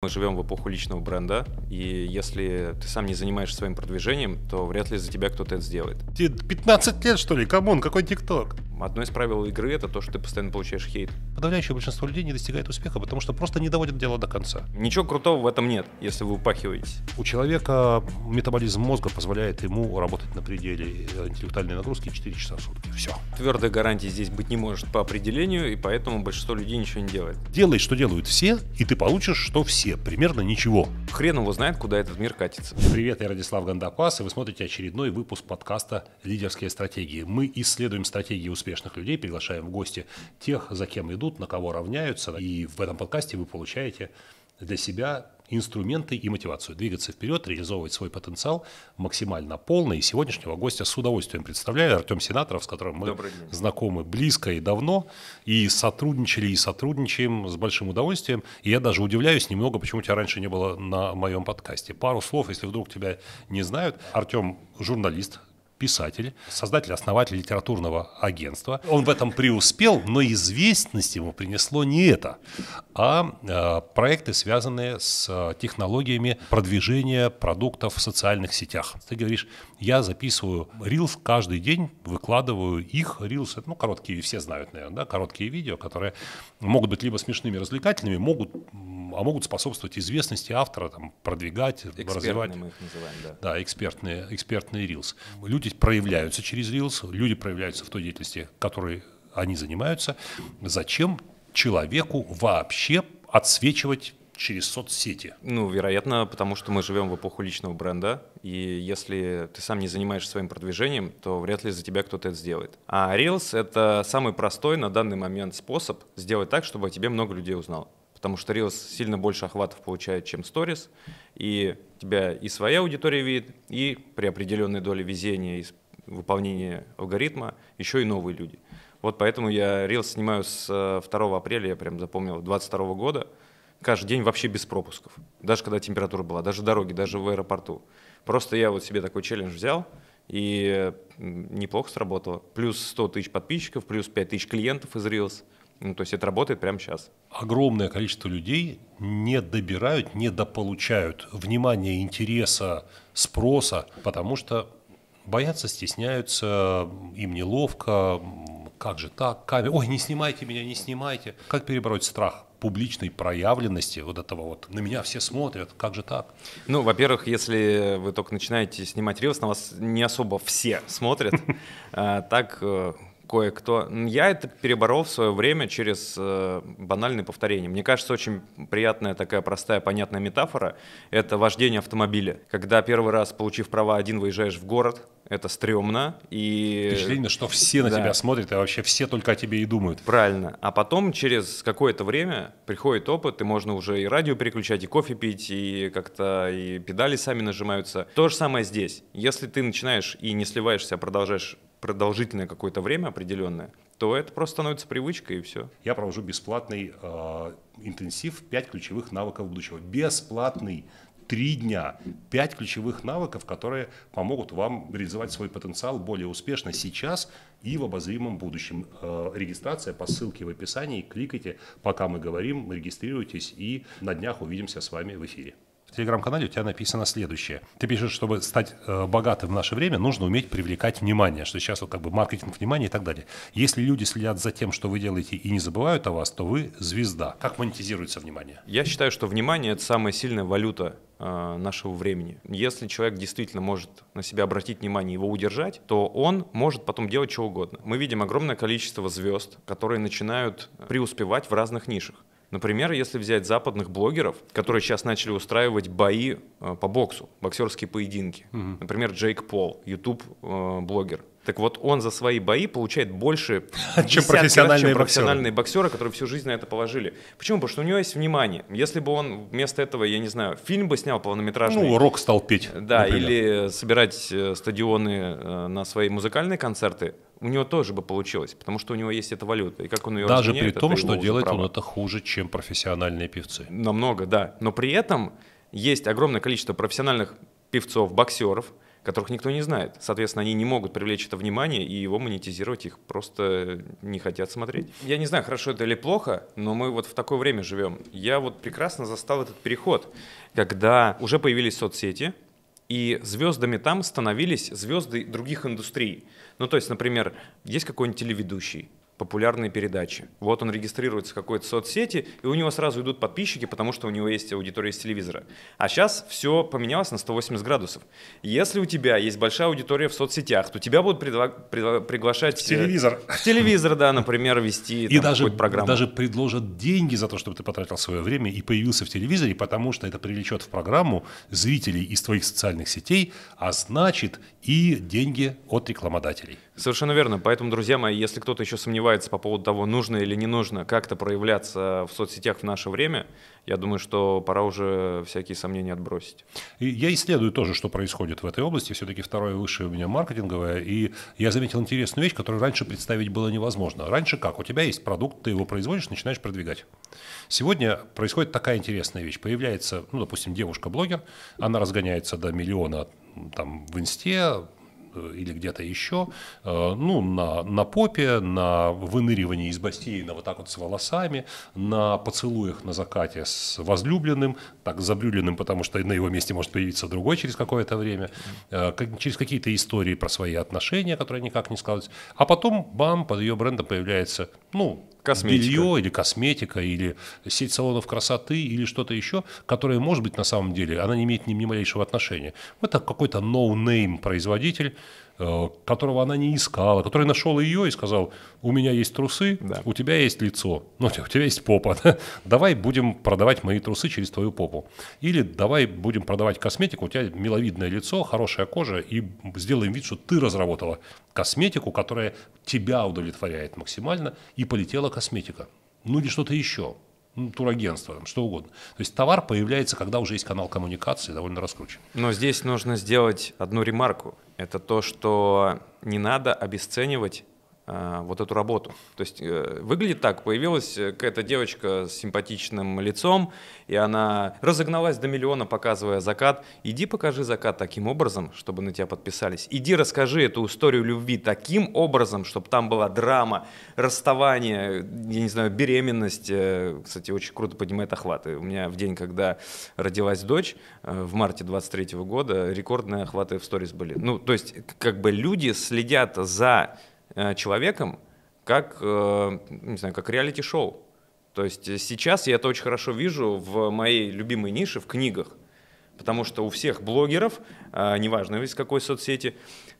Мы живем в эпоху личного бренда, и если ты сам не занимаешься своим продвижением, то вряд ли за тебя кто-то это сделает. Тебе 15 лет, что ли? Камон, какой ТикТок? одно из правил игры это то, что ты постоянно получаешь хейт. Подавляющее большинство людей не достигает успеха, потому что просто не доводят дело до конца. Ничего крутого в этом нет, если вы упахиваетесь. У человека метаболизм мозга позволяет ему работать на пределе э, интеллектуальной нагрузки 4 часа в сутки. Все. Твердой гарантии здесь быть не может по определению, и поэтому большинство людей ничего не делает. Делай, что делают все, и ты получишь, что все. Примерно ничего. Хрен его знает, куда этот мир катится. Привет, я Радислав Гандапас, и вы смотрите очередной выпуск подкаста «Лидерские стратегии». Мы исследуем стратегии успеха успешных людей, приглашаем в гости тех, за кем идут, на кого равняются. И в этом подкасте вы получаете для себя инструменты и мотивацию двигаться вперед, реализовывать свой потенциал максимально полно. И сегодняшнего гостя с удовольствием представляю Артем Сенаторов, с которым мы знакомы близко и давно, и сотрудничали, и сотрудничаем с большим удовольствием. И я даже удивляюсь немного, почему тебя раньше не было на моем подкасте. Пару слов, если вдруг тебя не знают. Артем – журналист, писатель, создатель, основатель литературного агентства. Он в этом преуспел, но известность ему принесло не это, а э, проекты, связанные с э, технологиями продвижения продуктов в социальных сетях. Ты говоришь, я записываю рилс каждый день, выкладываю их. рилс. это ну, короткие, все знают, наверное, да, короткие видео, которые могут быть либо смешными, развлекательными, могут, а могут способствовать известности автора, там, продвигать, экспертные развивать. мы их называем, да. Да, экспертные, экспертные рилс. Люди проявляются через рилс. люди проявляются в той деятельности, которой они занимаются. Зачем человеку вообще отсвечивать через соцсети? Ну, вероятно, потому что мы живем в эпоху личного бренда, и если ты сам не занимаешься своим продвижением, то вряд ли за тебя кто-то это сделает. А Reels — это самый простой на данный момент способ сделать так, чтобы о тебе много людей узнало потому что Reels сильно больше охватов получает, чем Stories, и тебя и своя аудитория видит, и при определенной доле везения и выполнения алгоритма еще и новые люди. Вот поэтому я Reels снимаю с 2 э, апреля, я прям запомнил, 22 года, каждый день вообще без пропусков. Даже когда температура была, даже дороги, даже в аэропорту. Просто я вот себе такой челлендж взял, и неплохо сработало. Плюс 100 тысяч подписчиков, плюс 5 тысяч клиентов из Reels. Ну, то есть это работает прямо сейчас. Огромное количество людей не добирают, не дополучают внимания, интереса, спроса, потому что боятся, стесняются, им неловко, как же так, камера, ой, не снимайте меня, не снимайте. Как перебороть страх? публичной проявленности вот этого вот. На меня все смотрят, как же так? Ну, во-первых, если вы только начинаете снимать рилс, на вас не особо все смотрят. А, так э, кое-кто. Я это переборол в свое время через э, банальное повторение. Мне кажется, очень приятная такая простая, понятная метафора — это вождение автомобиля. Когда первый раз, получив права один, выезжаешь в город, это стрёмно. И... Впечатление, что все на да. тебя смотрят, и вообще все только о тебе и думают. Правильно. А потом через какое-то время приходит опыт, и можно уже и радио переключать, и кофе пить, и как-то и педали сами нажимаются. То же самое здесь. Если ты начинаешь и не сливаешься, а продолжаешь продолжительное какое-то время определенное, то это просто становится привычкой и все. Я провожу бесплатный э, интенсив пять ключевых навыков будущего. Бесплатный. Три дня. Пять ключевых навыков, которые помогут вам реализовать свой потенциал более успешно сейчас и в обозримом будущем. А, регистрация по ссылке в описании. Кликайте, пока мы говорим, регистрируйтесь и на днях увидимся с вами в эфире в телеграм-канале у тебя написано следующее. Ты пишешь, чтобы стать э, богатым в наше время, нужно уметь привлекать внимание, что сейчас вот как бы маркетинг внимания и так далее. Если люди следят за тем, что вы делаете и не забывают о вас, то вы звезда. Как монетизируется внимание? Я считаю, что внимание – это самая сильная валюта э, нашего времени. Если человек действительно может на себя обратить внимание, и его удержать, то он может потом делать что угодно. Мы видим огромное количество звезд, которые начинают преуспевать в разных нишах. Например, если взять западных блогеров, которые сейчас начали устраивать бои э, по боксу, боксерские поединки. Угу. Например, Джейк Пол, YouTube-блогер, так вот, он за свои бои получает больше, чем профессиональные, раз, чем профессиональные боксеры. боксеры, которые всю жизнь на это положили. Почему? Потому что у него есть внимание. Если бы он вместо этого, я не знаю, фильм бы снял полнометражный. Ну, рок стал петь. Да, например. или э, собирать э, стадионы э, на свои музыкальные концерты, у него тоже бы получилось, потому что у него есть эта валюта. И как он ее Даже при том, что делает он это хуже, чем профессиональные певцы. Намного, да. Но при этом есть огромное количество профессиональных певцов, боксеров – которых никто не знает. Соответственно, они не могут привлечь это внимание и его монетизировать, их просто не хотят смотреть. Я не знаю, хорошо это или плохо, но мы вот в такое время живем. Я вот прекрасно застал этот переход, когда уже появились соцсети, и звездами там становились звезды других индустрий. Ну, то есть, например, есть какой-нибудь телеведущий, популярные передачи. Вот он регистрируется в какой-то соцсети, и у него сразу идут подписчики, потому что у него есть аудитория из телевизора. А сейчас все поменялось на 180 градусов. Если у тебя есть большая аудитория в соцсетях, то тебя будут предла- предла- приглашать... В э, телевизор. В телевизор, да, например, вести и там, даже, программу. даже предложат деньги за то, чтобы ты потратил свое время и появился в телевизоре, потому что это привлечет в программу зрителей из твоих социальных сетей, а значит и деньги от рекламодателей. Совершенно верно. Поэтому, друзья мои, если кто-то еще сомневается по поводу того, нужно или не нужно как-то проявляться в соцсетях в наше время, я думаю, что пора уже всякие сомнения отбросить. И я исследую тоже, что происходит в этой области. Все-таки второе высшее у меня маркетинговое. И я заметил интересную вещь, которую раньше представить было невозможно. Раньше как? У тебя есть продукт, ты его производишь, начинаешь продвигать. Сегодня происходит такая интересная вещь. Появляется, ну, допустим, девушка-блогер, она разгоняется до миллиона там в инсте, или где-то еще, э, ну, на, на попе, на выныривании из бассейна вот так вот с волосами, на поцелуях на закате с возлюбленным, так забрюленным, потому что на его месте может появиться другой через какое-то время, э, через какие-то истории про свои отношения, которые никак не складываются. А потом, бам, под ее брендом появляется ну, косметика. белье или косметика, или сеть салонов красоты, или что-то еще, которое, может быть, на самом деле, она не имеет ни, малейшего отношения. Это какой-то ноунейм no производитель Э, которого она не искала, который нашел ее и сказал, у меня есть трусы, да. у тебя есть лицо, ну, у тебя есть попа, да? давай будем продавать мои трусы через твою попу. Или давай будем продавать косметику, у тебя миловидное лицо, хорошая кожа, и сделаем вид, что ты разработала косметику, которая тебя удовлетворяет максимально, и полетела косметика. Ну или что-то еще ну, турагентство, там, что угодно. То есть товар появляется, когда уже есть канал коммуникации, довольно раскручен. Но здесь нужно сделать одну ремарку. Это то, что не надо обесценивать Э, вот эту работу. То есть э, выглядит так, появилась какая-то э, девочка с симпатичным лицом, и она разогналась до миллиона, показывая закат. Иди покажи закат таким образом, чтобы на тебя подписались. Иди расскажи эту историю любви таким образом, чтобы там была драма, расставание, я не знаю, беременность. Кстати, очень круто поднимает охваты. У меня в день, когда родилась дочь, в марте 23 года, рекордные охваты в сторис были. Ну, то есть как бы люди следят за Э, человеком, как, э, не знаю, как реалити-шоу. То есть э, сейчас я это очень хорошо вижу в моей любимой нише, в книгах. Потому что у всех блогеров, неважно из какой соцсети,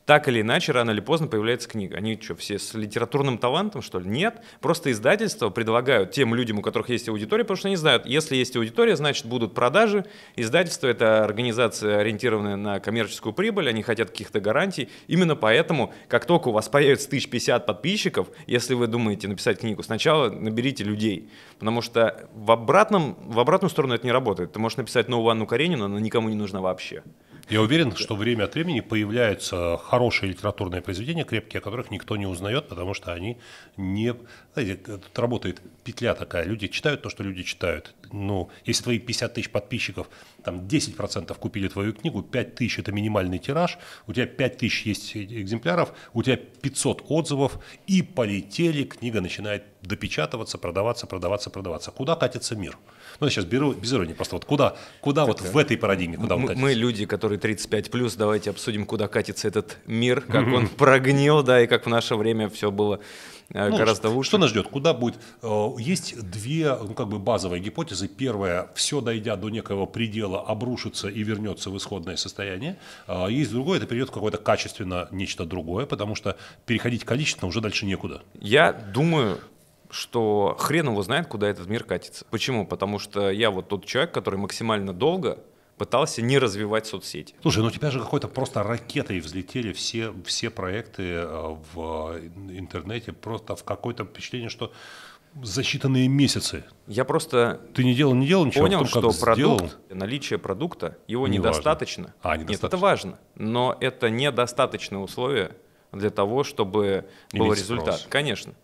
так или иначе, рано или поздно появляется книга. Они что, все с литературным талантом, что ли? Нет. Просто издательства предлагают тем людям, у которых есть аудитория, потому что они знают, если есть аудитория, значит будут продажи. Издательство — это организация, ориентированная на коммерческую прибыль, они хотят каких-то гарантий. Именно поэтому, как только у вас появится 1050 подписчиков, если вы думаете написать книгу, сначала наберите людей, потому что в, обратном, в обратную сторону это не работает. Ты можешь написать новую Анну Каренину, она никому не нужна вообще. Я уверен, что время от времени появляются хорошие литературные произведения, крепкие, о которых никто не узнает, потому что они не... Знаете, тут работает петля такая. Люди читают то, что люди читают. Ну, если твои 50 тысяч подписчиков, там 10% купили твою книгу, 5 тысяч – это минимальный тираж, у тебя 5 тысяч есть э, экземпляров, у тебя 500 отзывов, и полетели, книга начинает допечатываться, продаваться, продаваться, продаваться. Куда катится мир? Ну, я сейчас беру без иронии просто. Вот куда, куда так, вот в этой парадигме, куда мы, Мы люди, которые 35 плюс, давайте обсудим, куда катится этот мир, как mm-hmm. он прогнил, да, и как в наше время все было э, ну, гораздо лучше. Что нас ждет? Куда будет? Э, есть две ну, как бы базовые гипотезы. Первая, все дойдя до некого предела, обрушится и вернется в исходное состояние. Есть э, другое, это перейдет в какое-то качественно нечто другое, потому что переходить количественно уже дальше некуда. Я думаю, что хрен его знает, куда этот мир катится. Почему? Потому что я вот тот человек, который максимально долго пытался не развивать соцсети. Слушай, ну у тебя же какой-то просто ракетой взлетели все, все проекты э, в интернете, просто в какое-то впечатление, что за считанные месяцы. Я просто ты не делал, не делал ничего. Понял, том, что продукт, сделал. наличие продукта его не недостаточно. Важно. А, недостаточно. Нет, это важно, но это недостаточное условие для того, чтобы Иметь был результат. Спрос. Конечно.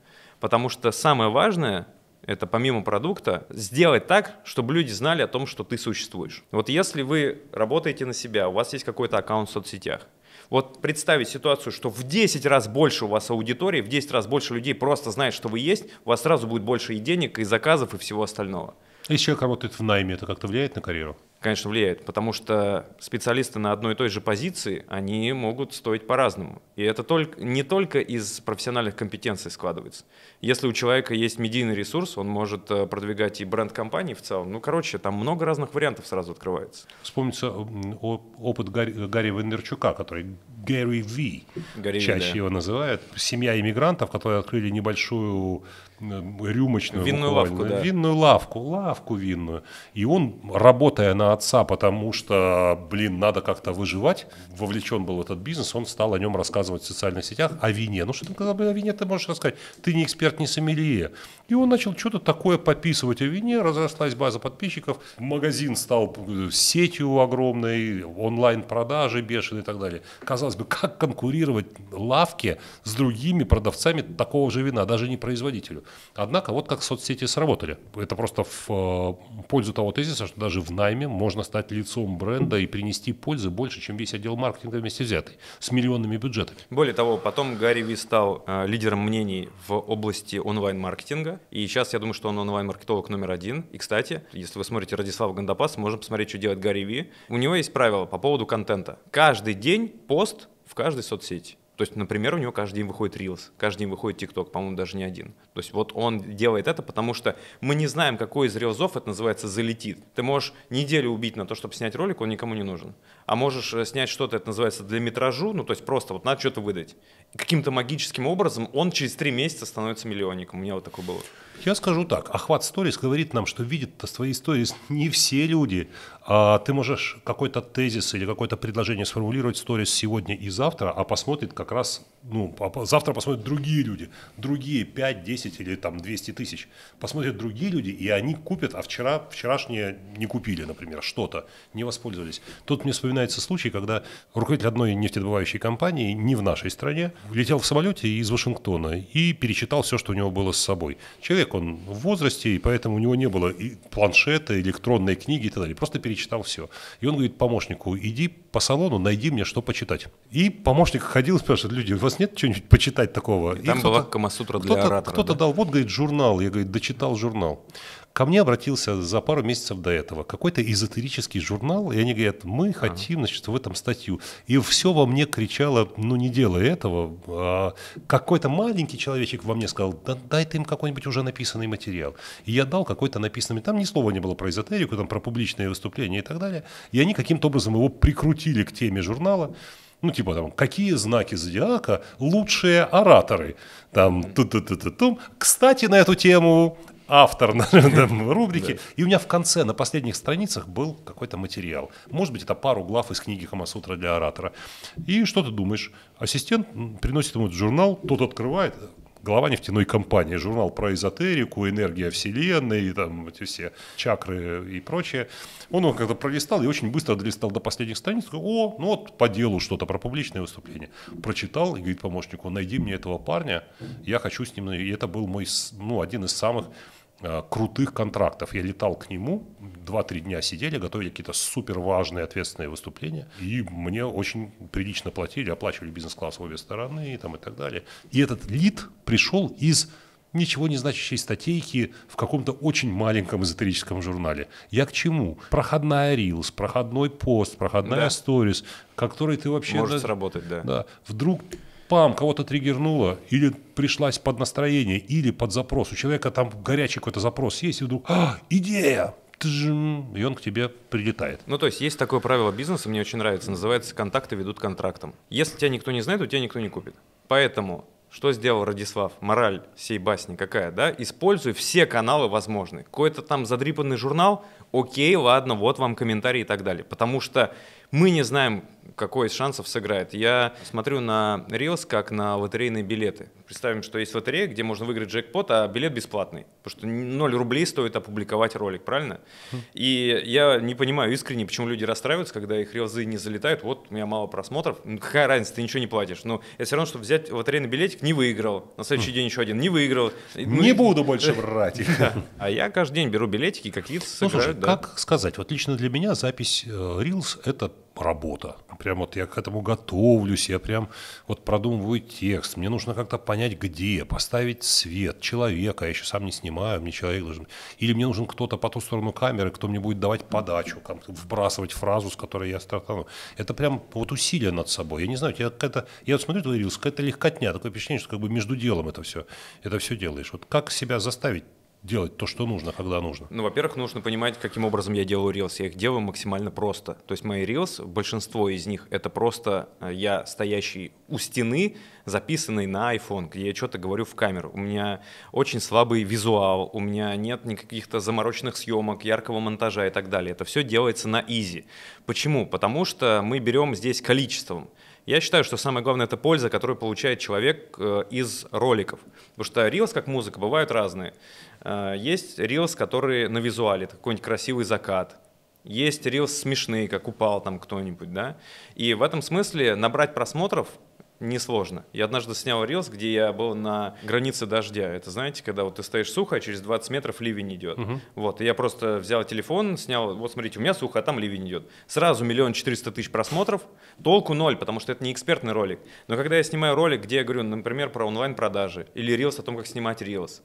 Потому что самое важное это помимо продукта, сделать так, чтобы люди знали о том, что ты существуешь. Вот если вы работаете на себя, у вас есть какой-то аккаунт в соцсетях, вот представить ситуацию, что в 10 раз больше у вас аудитории, в 10 раз больше людей просто знает, что вы есть, у вас сразу будет больше и денег, и заказов, и всего остального. Если человек работает в найме, это как-то влияет на карьеру? конечно, влияет, потому что специалисты на одной и той же позиции, они могут стоить по-разному. И это только, не только из профессиональных компетенций складывается. Если у человека есть медийный ресурс, он может э, продвигать и бренд компании в целом. Ну, короче, там много разных вариантов сразу открывается. Вспомнится опыт Гарри, Гарри Вендерчука, который Гэри Ви, Гэри чаще да. его называют. Семья иммигрантов, которые открыли небольшую э, рюмочную винную лавку, да. винную лавку, лавку винную. И он, работая на отца, потому что, блин, надо как-то выживать, вовлечен был в этот бизнес, он стал о нем рассказывать в социальных сетях о вине. Ну что ты о вине ты можешь рассказать? Ты не эксперт, не сомелье. И он начал что-то такое подписывать о вине, разрослась база подписчиков, магазин стал э, сетью огромной, онлайн-продажи бешеные и так далее. Казалось бы, как конкурировать лавке с другими продавцами такого же вина, даже не производителю. Однако вот как соцсети сработали. Это просто в э, пользу того тезиса, что даже в найме можно стать лицом бренда и принести пользы больше, чем весь отдел маркетинга вместе взятый, с миллионными бюджетами. Более того, потом Гарри Ви стал э, лидером мнений в области онлайн-маркетинга, и сейчас я думаю, что он онлайн-маркетолог номер один. И, кстати, если вы смотрите Радислава Гандапаса, можно посмотреть, что делает Гарри Ви. У него есть правило по поводу контента. Каждый день пост в каждой соцсети. То есть, например, у него каждый день выходит Reels, каждый день выходит TikTok, по-моему, даже не один. То есть вот он делает это, потому что мы не знаем, какой из рилзов, это называется, залетит. Ты можешь неделю убить на то, чтобы снять ролик, он никому не нужен. А можешь э, снять что-то, это называется, для метражу, ну то есть просто вот надо что-то выдать. Каким-то магическим образом он через три месяца становится миллионником. У меня вот такой был. Я скажу так, охват сторис говорит нам, что видят свои сторис не все люди. А ты можешь какой-то тезис или какое-то предложение сформулировать сторис сегодня и завтра, а посмотрит как раз ну, а завтра посмотрят другие люди, другие 5, 10 или там 200 тысяч, посмотрят другие люди, и они купят, а вчера, вчерашние не купили, например, что-то, не воспользовались. Тут мне вспоминается случай, когда руководитель одной нефтедобывающей компании, не в нашей стране, летел в самолете из Вашингтона и перечитал все, что у него было с собой. Человек, он в возрасте, и поэтому у него не было и планшета, электронной книги и так далее, просто перечитал все. И он говорит помощнику, иди по салону, найди мне что почитать. И помощник ходил, спрашивает, люди, у вас нет чего-нибудь почитать такого? И, и там была Камасутра для кто-то, оратора. Кто-то да? дал, вот, говорит, журнал. Я, говорит, дочитал журнал. Ко мне обратился за пару месяцев до этого какой-то эзотерический журнал, и они говорят, мы хотим, значит, в этом статью. И все во мне кричало, ну не делай этого. А какой-то маленький человечек во мне сказал, да, дай ты им какой-нибудь уже написанный материал. И я дал какой-то написанный, там ни слова не было про эзотерику, там про публичные выступления и так далее. И они каким-то образом его прикрутили к теме журнала ну, типа там, какие знаки зодиака лучшие ораторы, там, ту ту ту ту -тум. Кстати, на эту тему автор рубрики. И у меня в конце, на последних страницах, был какой-то материал. Может быть, это пару глав из книги «Хамасутра для оратора». И что ты думаешь? Ассистент приносит ему журнал, тот открывает, глава нефтяной компании, журнал про эзотерику, энергия вселенной, и там эти все чакры и прочее. Он его как-то пролистал и очень быстро долистал до последних страниц, сказал, о, ну вот по делу что-то про публичное выступление. Прочитал и говорит помощнику, найди мне этого парня, я хочу с ним, и это был мой, ну, один из самых Э, крутых контрактов. Я летал к нему, 2-3 дня сидели, готовили какие-то супер важные ответственные выступления, и мне очень прилично платили, оплачивали бизнес-класс в обе стороны и, там, и так далее. И этот лид пришел из ничего не значащей статейки в каком-то очень маленьком эзотерическом журнале. Я к чему? Проходная Reels, проходной пост, проходная да. Stories, который ты вообще... Может да, сработать, да. да. Вдруг пам, кого-то триггернуло, или пришлась под настроение, или под запрос. У человека там горячий какой-то запрос есть, и вдруг а, идея! Тжим, и он к тебе прилетает. Ну, то есть есть такое правило бизнеса, мне очень нравится, называется «контакты ведут контрактом». Если тебя никто не знает, у тебя никто не купит. Поэтому что сделал Радислав? Мораль всей басни какая, да? Используй все каналы возможные. Какой-то там задрипанный журнал, окей, ладно, вот вам комментарии и так далее. Потому что мы не знаем, какой из шансов сыграет. Я смотрю на Reels как на лотерейные билеты. Представим, что есть лотерея, где можно выиграть джекпот, а билет бесплатный. Потому что 0 рублей стоит опубликовать ролик, правильно? Хм. И я не понимаю искренне, почему люди расстраиваются, когда их рилзы не залетают. Вот у меня мало просмотров. Ну, какая разница, ты ничего не платишь. Но ну, я все равно, чтобы взять лотерейный билетик, не выиграл. На следующий хм. день еще один не выиграл. Ну, не буду больше брать. А я каждый день беру билетики, какие-то ну, сыграют. Как сказать, вот лично для меня запись э, Reels — это работа. Прям вот я к этому готовлюсь, я прям вот продумываю текст, мне нужно как-то понять, где поставить свет, человека, я еще сам не снимаю, мне человек должен... Или мне нужен кто-то по ту сторону камеры, кто мне будет давать подачу, как вбрасывать фразу, с которой я стартану. Это прям вот усилие над собой. Я не знаю, я, это, я вот смотрю твой рилс, какая-то легкотня, такое впечатление, что как бы между делом это все, это все делаешь. Вот как себя заставить делать то, что нужно, когда нужно? Ну, во-первых, нужно понимать, каким образом я делаю рилс. Я их делаю максимально просто. То есть мои рилс, большинство из них, это просто э, я стоящий у стены, записанный на iPhone, где я что-то говорю в камеру. У меня очень слабый визуал, у меня нет никаких-то замороченных съемок, яркого монтажа и так далее. Это все делается на изи. Почему? Потому что мы берем здесь количеством. Я считаю, что самое главное – это польза, которую получает человек э, из роликов. Потому что рилс, как музыка, бывают разные. Э, есть рилс, которые на визуале, какой-нибудь красивый закат, есть рилс смешные, как упал там кто-нибудь, да. И в этом смысле набрать просмотров несложно. Я однажды снял рилс, где я был на границе дождя. Это знаете, когда вот ты стоишь сухо, а через 20 метров ливень идет. Угу. Вот, и я просто взял телефон, снял, вот смотрите, у меня сухо, а там ливень идет. Сразу миллион четыреста тысяч просмотров, толку ноль, потому что это не экспертный ролик. Но когда я снимаю ролик, где я говорю, например, про онлайн-продажи или рилс о том, как снимать рилс,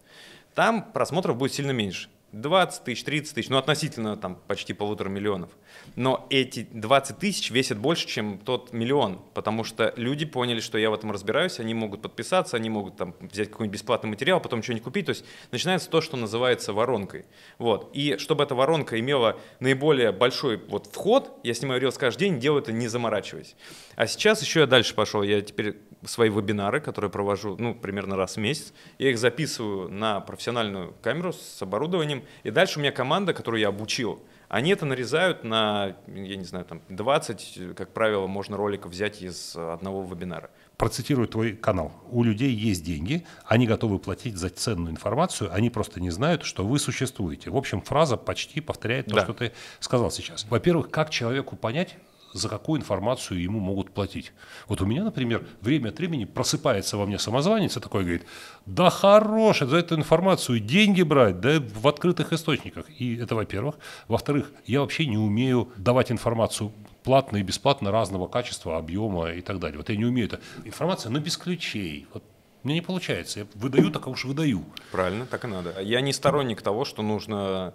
там просмотров будет сильно меньше. 20 тысяч, 30 тысяч, ну относительно там почти полутора миллионов. Но эти 20 тысяч весят больше, чем тот миллион, потому что люди поняли, что я в этом разбираюсь, они могут подписаться, они могут там взять какой-нибудь бесплатный материал, потом что-нибудь купить. То есть начинается то, что называется воронкой. Вот. И чтобы эта воронка имела наиболее большой вот вход, я снимаю рилс каждый день, делаю это не заморачиваясь. А сейчас еще я дальше пошел, я теперь свои вебинары, которые провожу, ну, примерно раз в месяц, я их записываю на профессиональную камеру с оборудованием, обучением. И дальше у меня команда, которую я обучил, они это нарезают на, я не знаю, там 20, как правило, можно роликов взять из одного вебинара. Процитирую твой канал. У людей есть деньги, они готовы платить за ценную информацию, они просто не знают, что вы существуете. В общем, фраза почти повторяет то, да. что ты сказал сейчас. Во-первых, как человеку понять, за какую информацию ему могут платить. Вот у меня, например, время от времени просыпается во мне самозванец и такой говорит, да хорош, за эту информацию деньги брать, да в открытых источниках. И это во-первых. Во-вторых, я вообще не умею давать информацию платно и бесплатно разного качества, объема и так далее. Вот я не умею это. Информация, но без ключей. Вот мне не получается. Я выдаю, так уж выдаю. Правильно, так и надо. Я не сторонник того, что нужно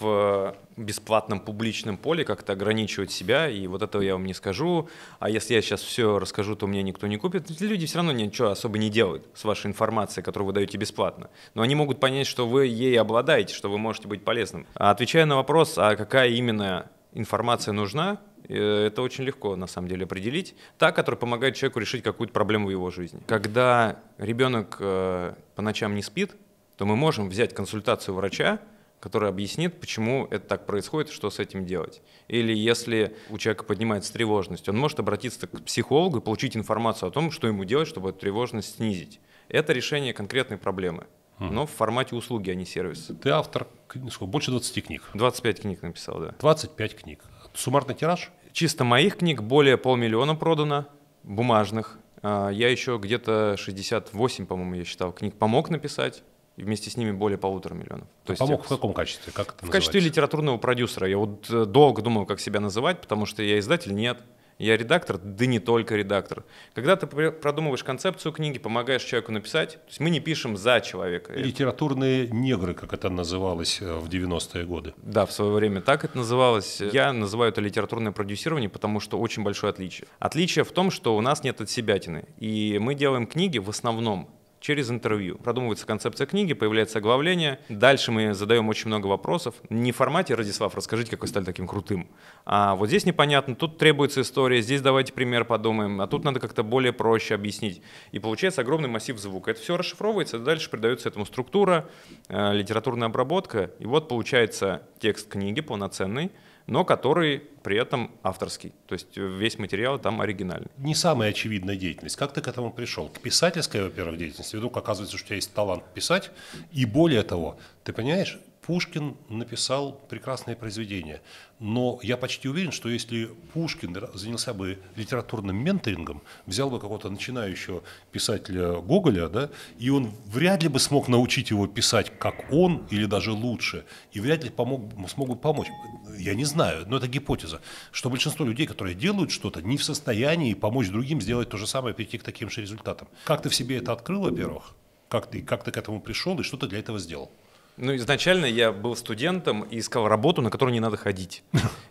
в бесплатном публичном поле как-то ограничивать себя, и вот этого я вам не скажу, а если я сейчас все расскажу, то мне никто не купит. Люди все равно ничего особо не делают с вашей информацией, которую вы даете бесплатно. Но они могут понять, что вы ей обладаете, что вы можете быть полезным. А отвечая на вопрос, а какая именно информация нужна, э, это очень легко на самом деле определить. Та, которая помогает человеку решить какую-то проблему в его жизни. Когда ребенок э, по ночам не спит, то мы можем взять консультацию врача, который объяснит, почему это так происходит, что с этим делать. Или если у человека поднимается тревожность, он может обратиться к психологу и получить информацию о том, что ему делать, чтобы эту тревожность снизить. Это решение конкретной проблемы но в формате услуги, а не сервиса. Ты автор сколько, больше 20 книг. 25 книг написал, да. 25 книг. Суммарный тираж? Чисто моих книг более полмиллиона продано, бумажных. А, я еще где-то 68, по-моему, я считал, книг помог написать и вместе с ними более полутора миллионов. То а есть помог я... в каком качестве? Как это в называется? качестве литературного продюсера. Я вот э, долго думал, как себя называть, потому что я издатель, нет. Я редактор, да не только редактор. Когда ты продумываешь концепцию книги, помогаешь человеку написать, то есть мы не пишем за человека. Литературные негры, как это называлось э, в 90-е годы. Да, в свое время так это называлось. Я называю это литературное продюсирование, потому что очень большое отличие. Отличие в том, что у нас нет отсебятины. И мы делаем книги в основном через интервью. Продумывается концепция книги, появляется оглавление. Дальше мы задаем очень много вопросов. Не в формате «Радислав, расскажите, как вы стали таким крутым». А вот здесь непонятно, тут требуется история, здесь давайте пример подумаем, а тут надо как-то более проще объяснить. И получается огромный массив звука. Это все расшифровывается, дальше придается этому структура, э, литературная обработка. И вот получается текст книги полноценный, но который при этом авторский. То есть э, весь материал там оригинальный. Не самая очевидная деятельность. Как ты к этому пришел? К писательской, во-первых, деятельности. Вдруг оказывается, что у тебя есть талант писать. И более того, ты понимаешь, Пушкин написал прекрасные произведения, но я почти уверен, что если Пушкин занялся бы литературным менторингом, взял бы какого-то начинающего писателя Гоголя, да, и он вряд ли бы смог научить его писать, как он, или даже лучше, и вряд ли помог, смог бы помочь. Я не знаю, но это гипотеза, что большинство людей, которые делают что-то, не в состоянии помочь другим сделать то же самое, прийти к таким же результатам. Как ты в себе это открыл, во-первых? Как ты, как ты к этому пришел и что ты для этого сделал? Ну, изначально я был студентом и искал работу, на которую не надо ходить.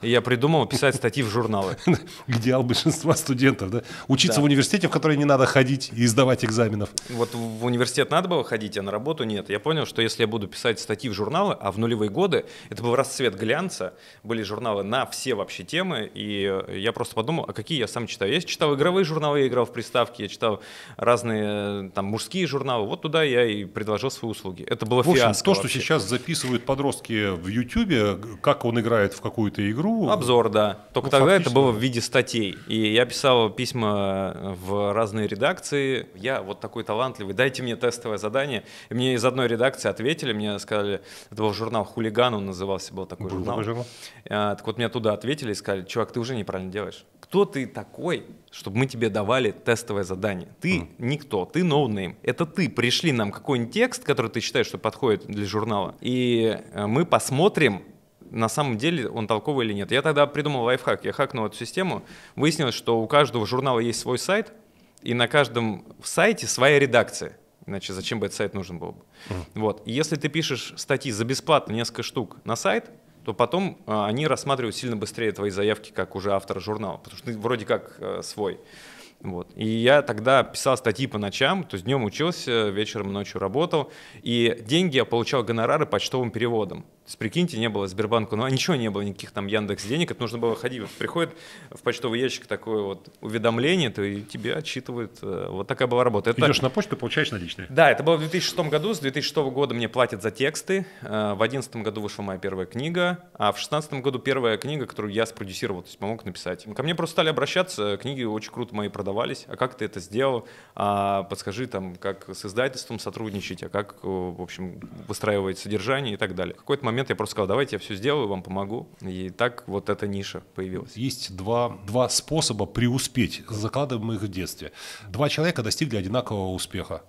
И я придумал писать статьи в журналы. Где большинства студентов, да? Учиться да. в университете, в который не надо ходить и сдавать экзаменов. Вот в университет надо было ходить, а на работу нет. Я понял, что если я буду писать статьи в журналы, а в нулевые годы, это был расцвет глянца, были журналы на все вообще темы, и э, я просто подумал, а какие я сам читаю. Я читал игровые журналы, я играл в приставки, я читал разные э, там мужские журналы. Вот туда я и предложил свои услуги. Это было фиаско. То, что сейчас записывают подростки в Ютубе, как он играет в какую-то игру. Обзор, да. Только ну, тогда фактически... это было в виде статей. И я писал письма э, в разные редакции. Я вот такой талантливый, дайте мне тестовое задание. И мне из одной редакции ответили, мне сказали, это был журнал «Хулиган», он назывался, был такой был журнал. Такой журнал. А, так вот мне туда ответили и сказали, чувак, ты уже неправильно делаешь. Кто ты такой, чтобы мы тебе давали тестовое задание? Ты mm. никто, ты ноунейм. No это ты. Пришли нам какой-нибудь текст, который ты считаешь, что подходит для журнала, журнала. И э, мы посмотрим, на самом деле он толковый или нет. Я тогда придумал лайфхак, я хакнул эту систему. Выяснилось, что у каждого журнала есть свой сайт, и на каждом сайте своя редакция. Иначе зачем бы этот сайт нужен был бы? Mm. Вот. И если ты пишешь статьи за бесплатно несколько штук на сайт, то потом э, они рассматривают сильно быстрее твои заявки как уже автора журнала, потому что ты вроде как э, свой. Вот. И я тогда писал статьи по ночам, то есть днем учился, вечером ночью работал, и деньги я получал гонорары почтовым переводом. То есть, прикиньте, не было Сбербанку, ну, а ничего не было, никаких там Яндекс денег, это нужно было ходить. Вот приходит в почтовый ящик такое вот уведомление, то и тебе отчитывают. Э, вот такая была работа. Это... Идешь на почту, получаешь наличные. Да, это было в 2006 году. С 2006 года мне платят за тексты. Э, в 2011 году вышла моя первая книга, а в 2016 году первая книга, которую я спродюсировал, то есть помог написать. Ко мне просто стали обращаться, э, книги очень круто мои продавались. А как ты это сделал? А подскажи там, как с издательством сотрудничать, а как, в общем, выстраивать содержание и так далее. какой-то момент момент я просто сказал, давайте я все сделаю, вам помогу. И так вот эта ниша появилась. Есть два, два способа преуспеть, закладываем их в детстве. Два человека достигли одинакового успеха.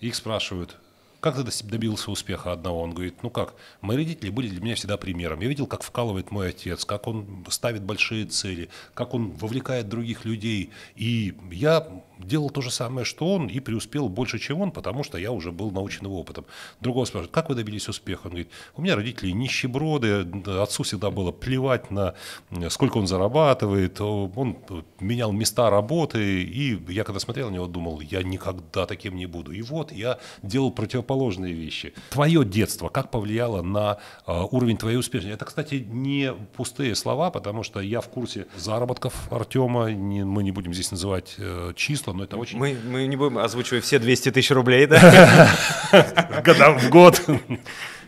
Их спрашивают, как ты добился успеха одного? Он говорит, ну как, мои родители были для меня всегда примером. Я видел, как вкалывает мой отец, как он ставит большие цели, как он вовлекает других людей. И я делал то же самое, что он, и преуспел больше, чем он, потому что я уже был научен его опытом. Другого спрашивают, как вы добились успеха? Он говорит, у меня родители нищеброды, отцу всегда было плевать на сколько он зарабатывает, он менял места работы, и я когда смотрел на него, думал, я никогда таким не буду. И вот я делал противоположные вещи. Твое детство как повлияло на а, уровень твоей успешности? Это, кстати, не пустые слова, потому что я в курсе заработков Артема, мы не будем здесь называть э, числа, числом, но ну, это очень... Мы, мы не будем озвучивать все 200 тысяч рублей, да? Годам в год.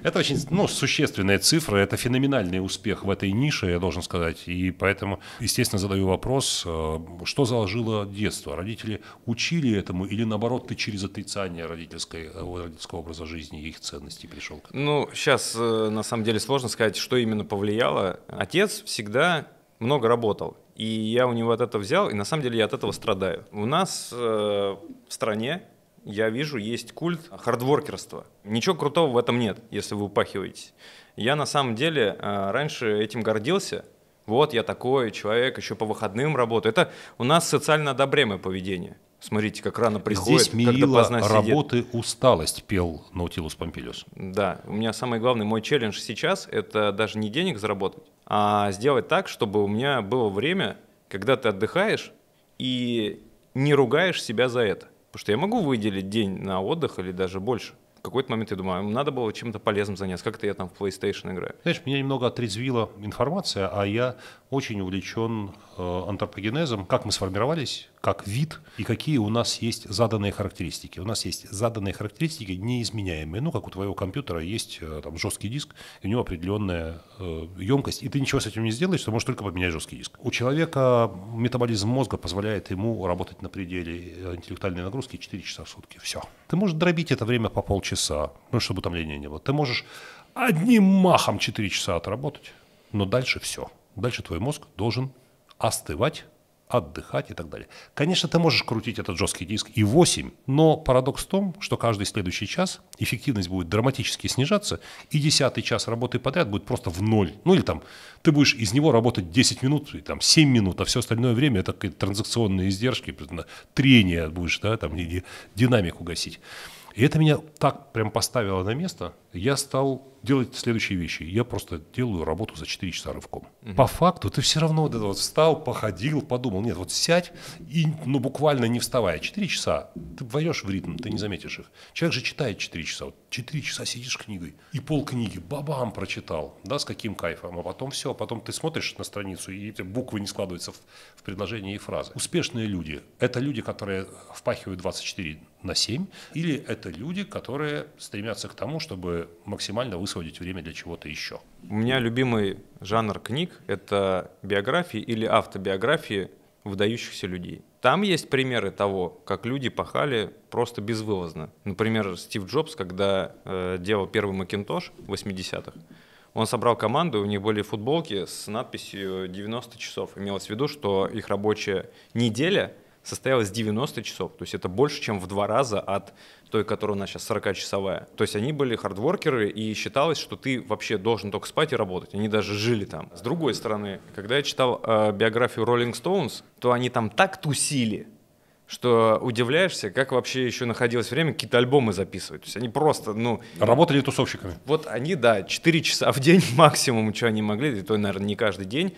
Это очень ну, существенная цифра, это феноменальный успех в этой нише, я должен сказать. И поэтому, естественно, задаю вопрос, э, что заложило детство? Родители учили этому или, наоборот, ты через отрицание родительской, э, родительского образа жизни и их ценностей пришел? К этому? Ну, сейчас, э, на самом деле, сложно сказать, что именно повлияло. Отец всегда много работал. И я у него от этого взял, и на самом деле я от этого страдаю. У нас э, в стране, я вижу, есть культ хардворкерства. Ничего крутого в этом нет, если вы упахиваетесь. Я на самом деле э, раньше этим гордился. Вот я такой человек, еще по выходным работаю. Это у нас социально одобряемое поведение. Смотрите, как рано приходит, Здесь мерила когда работы сидит. усталость, пел Наутилус Помпилиус. Да, у меня самый главный мой челлендж сейчас — это даже не денег заработать, а сделать так, чтобы у меня было время, когда ты отдыхаешь и не ругаешь себя за это. Потому что я могу выделить день на отдых или даже больше. В какой-то момент я думаю, надо было чем-то полезным заняться. Как-то я там в PlayStation играю. Знаешь, меня немного отрезвила информация, а я очень увлечен э, антропогенезом, как мы сформировались, как вид и какие у нас есть заданные характеристики. У нас есть заданные характеристики неизменяемые. Ну, как у твоего компьютера есть э, там жесткий диск, и у него определенная э, емкость, и ты ничего с этим не сделаешь, ты можешь только поменять жесткий диск. У человека метаболизм мозга позволяет ему работать на пределе э, интеллектуальной нагрузки 4 часа в сутки. Все. Ты можешь дробить это время по полчаса, ну, чтобы утомления не было. Ты можешь одним махом 4 часа отработать, но дальше все. Дальше твой мозг должен остывать отдыхать и так далее. Конечно, ты можешь крутить этот жесткий диск и 8, но парадокс в том, что каждый следующий час эффективность будет драматически снижаться, и десятый час работы подряд будет просто в ноль. Ну или там ты будешь из него работать 10 минут, и, там 7 минут, а все остальное время это какие-то транзакционные издержки, трение будешь, да, там динамику гасить. И это меня так прям поставило на место. Я стал делать следующие вещи. Я просто делаю работу за 4 часа рывком. Угу. По факту ты все равно вот это вот встал, походил, подумал. Нет, вот сядь и, ну, буквально не вставая. 4 часа. Ты войдешь в ритм, ты не заметишь их. Человек же читает 4 часа. Вот 4 часа сидишь книгой и пол книги бабам прочитал. Да, с каким кайфом. А потом все. потом ты смотришь на страницу, и эти буквы не складываются в, в предложение и фразы. Успешные люди – это люди, которые впахивают 24 на 7, или это люди, которые стремятся к тому, чтобы максимально высказать высвободить время для чего-то еще. У меня любимый жанр книг – это биографии или автобиографии выдающихся людей. Там есть примеры того, как люди пахали просто безвылазно. Например, Стив Джобс, когда э, делал первый Макинтош в 80-х, он собрал команду, у них были футболки с надписью «90 часов». Имелось в виду, что их рабочая неделя – состоялась 90 часов. То есть это больше, чем в два раза от той, которая у нас сейчас 40-часовая. То есть они были хардворкеры, и считалось, что ты вообще должен только спать и работать. Они даже жили там. С другой стороны, когда я читал э, биографию Rolling Stones, то они там так тусили, что удивляешься, как вообще еще находилось время какие-то альбомы записывать. То есть они просто, ну... Работали тусовщиками. Вот они, да, 4 часа в день максимум, что они могли, и то, наверное, не каждый день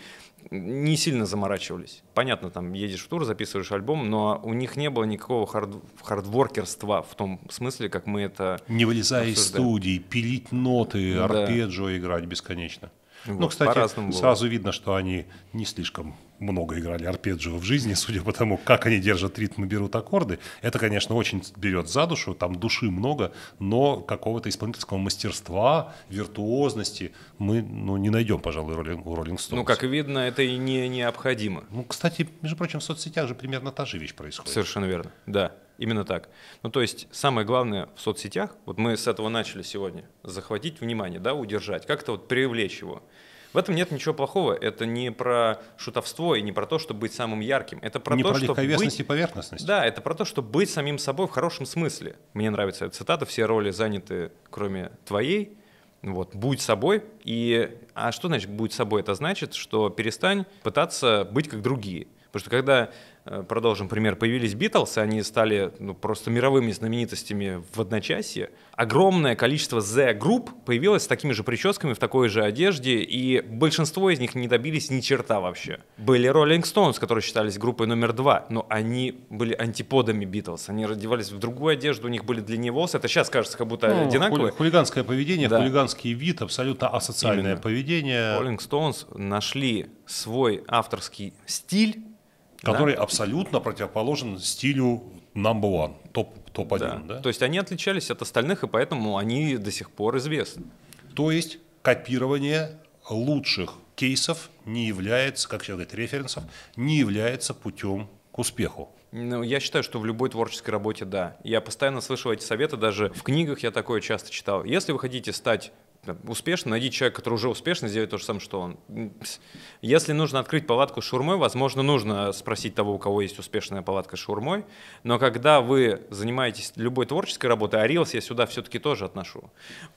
не сильно заморачивались. Понятно, там едешь в тур, записываешь альбом, но у них не было никакого хард, хардворкерства в том смысле, как мы это... Не вылезая обсуждаем. из студии, пилить ноты, да. арпеджио играть бесконечно. Вот, ну, кстати, сразу было. видно, что они не слишком много играли арпеджио в жизни, судя по тому, как они держат ритм и берут аккорды, это, конечно, очень берет за душу, там души много, но какого-то исполнительского мастерства, виртуозности мы ну, не найдем, пожалуй, у Роллинг Стоунс. Ну, как видно, это и не необходимо. Ну, кстати, между прочим, в соцсетях же примерно та же вещь происходит. Совершенно верно, да. Именно так. Ну, то есть самое главное в соцсетях, вот мы с этого начали сегодня, захватить внимание, да, удержать, как-то вот привлечь его. В этом нет ничего плохого. Это не про шутовство и не про то, чтобы быть самым ярким. Это про не то, что быть... и поверхностность. Да, это про то, чтобы быть самим собой в хорошем смысле. Мне нравится эта цитата. Все роли заняты, кроме твоей. Вот, будь собой. И, а что значит будь собой? Это значит, что перестань пытаться быть как другие. Потому что когда Э, продолжим пример, появились Битлз, и они стали ну, просто мировыми знаменитостями в одночасье. Огромное количество Z-групп появилось с такими же прическами, в такой же одежде, и большинство из них не добились ни черта вообще. Были Rolling Stones, которые считались группой номер два, но они были антиподами Битлз, они одевались в другую одежду, у них были длинные волосы, это сейчас кажется как будто ну, одинаковые. хулиганское поведение, да. хулиганский вид, абсолютно асоциальное Именно. поведение. Rolling Stones нашли свой авторский стиль, который да? абсолютно противоположен стилю number one, топ, топ-1. Да. Да? То есть они отличались от остальных, и поэтому они до сих пор известны. То есть копирование лучших кейсов не является, как сейчас говорят, референсов, не является путем к успеху. Ну, я считаю, что в любой творческой работе да. Я постоянно слышал эти советы, даже в книгах я такое часто читал. Если вы хотите стать успешно, найди человека, который уже успешно сделает то же самое, что он. Если нужно открыть палатку с шурмой, возможно, нужно спросить того, у кого есть успешная палатка с шурмой, но когда вы занимаетесь любой творческой работой, а Reels я сюда все-таки тоже отношу,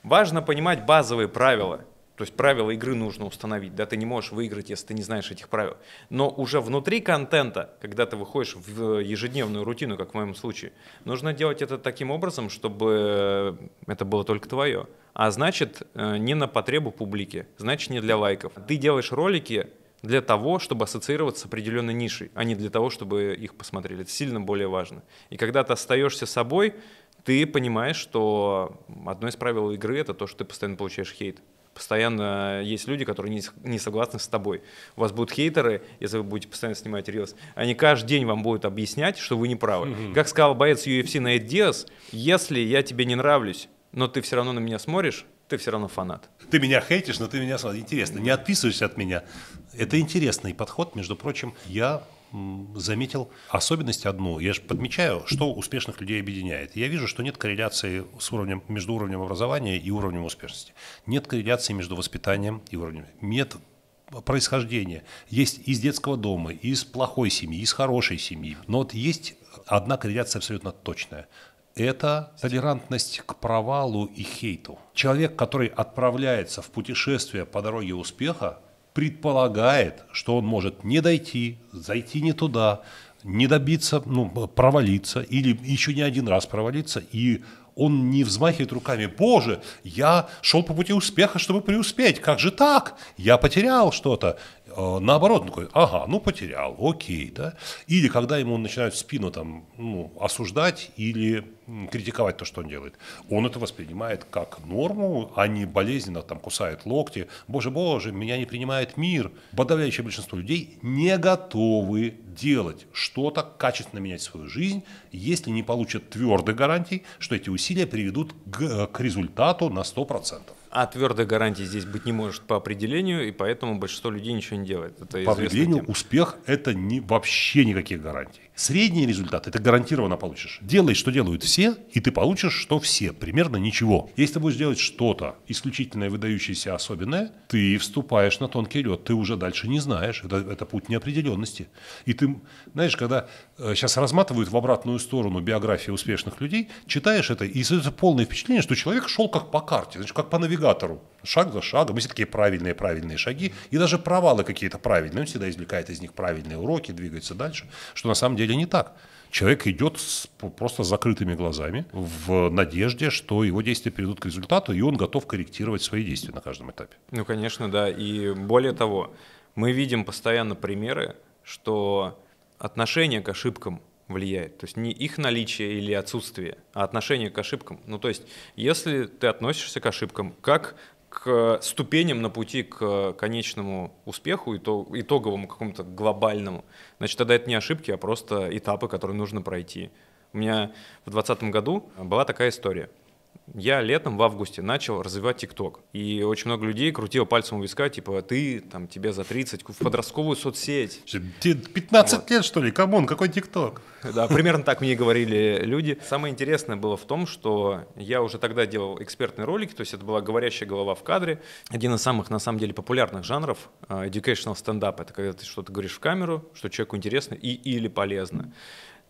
важно понимать базовые правила – то есть правила игры нужно установить, да, ты не можешь выиграть, если ты не знаешь этих правил. Но уже внутри контента, когда ты выходишь в ежедневную рутину, как в моем случае, нужно делать это таким образом, чтобы э, это было только твое. А значит, э, не на потребу публики, значит, не для лайков. Ты делаешь ролики для того, чтобы ассоциироваться с определенной нишей, а не для того, чтобы их посмотрели. Это сильно более важно. И когда ты остаешься собой, ты понимаешь, что одно из правил игры — это то, что ты постоянно получаешь хейт постоянно есть люди, которые не, не согласны с тобой. У вас будут хейтеры, если вы будете постоянно снимать рилс, они каждый день вам будут объяснять, что вы не правы. Mm-hmm. Как сказал боец UFC Найт Диас, если я тебе не нравлюсь, но ты все равно на меня смотришь, ты все равно фанат. Ты меня хейтишь, но ты меня смотришь. Интересно, не отписываешься от меня. Это интересный подход, между прочим. Я заметил особенность одну. Я же подмечаю, что успешных людей объединяет. Я вижу, что нет корреляции с уровнем, между уровнем образования и уровнем успешности. Нет корреляции между воспитанием и уровнем. Нет происхождения. Есть из детского дома, из плохой семьи, из хорошей семьи. Но вот есть одна корреляция абсолютно точная. Это толерантность к провалу и хейту. Человек, который отправляется в путешествие по дороге успеха, предполагает, что он может не дойти, зайти не туда, не добиться, ну, провалиться или еще не один раз провалиться, и он не взмахивает руками, «Боже, я шел по пути успеха, чтобы преуспеть, как же так? Я потерял что-то». Э, наоборот, он такой, ага, ну потерял, окей, да. Или когда ему начинают в спину там, ну, осуждать или критиковать то, что он делает, он это воспринимает как норму, а не болезненно там кусает локти. Боже, боже, меня не принимает мир. Подавляющее большинство людей не готовы делать что-то, качественно менять свою жизнь, если не получат твердых гарантий, что эти усилия приведут к, э, к результату на 100%. А твердой гарантии здесь быть не может по определению, и поэтому большинство людей ничего не делает. Это по определению тема. успех – это не, вообще никаких гарантий. Средний результат – это гарантированно получишь. Делай, что делают все, и ты получишь, что все. Примерно ничего. Если ты будешь делать что-то исключительное, выдающееся, особенное, ты вступаешь на тонкий лед. Ты уже дальше не знаешь. Это, это путь неопределенности. И ты, знаешь, когда э, сейчас разматывают в обратную сторону биографии успешных людей, читаешь это, и создается полное впечатление, что человек шел как по карте, значит, как по навигатору навигатору, шаг за шагом, если такие правильные, правильные шаги, и даже провалы какие-то правильные, он всегда извлекает из них правильные уроки, двигается дальше, что на самом деле не так. Человек идет с, просто с закрытыми глазами в надежде, что его действия приведут к результату, и он готов корректировать свои действия на каждом этапе. Ну, конечно, да. И более того, мы видим постоянно примеры, что отношение к ошибкам – влияет. То есть не их наличие или отсутствие, а отношение к ошибкам. Ну то есть если ты относишься к ошибкам как к ступеням на пути к конечному успеху, итоговому какому-то глобальному, значит тогда это не ошибки, а просто этапы, которые нужно пройти. У меня в 2020 году была такая история – я летом в августе начал развивать ТикТок. И очень много людей крутило пальцем у виска, типа, «А ты, там, тебе за 30, в подростковую соцсеть. 15 вот. лет, что ли? Камон, какой ТикТок? Да, примерно так мне говорили люди. Самое интересное было в том, что я уже тогда делал экспертные ролики, то есть это была говорящая голова в кадре. Один из самых, на самом деле, популярных жанров э, educational stand-up Это когда ты что-то говоришь в камеру, что человеку интересно и или полезно.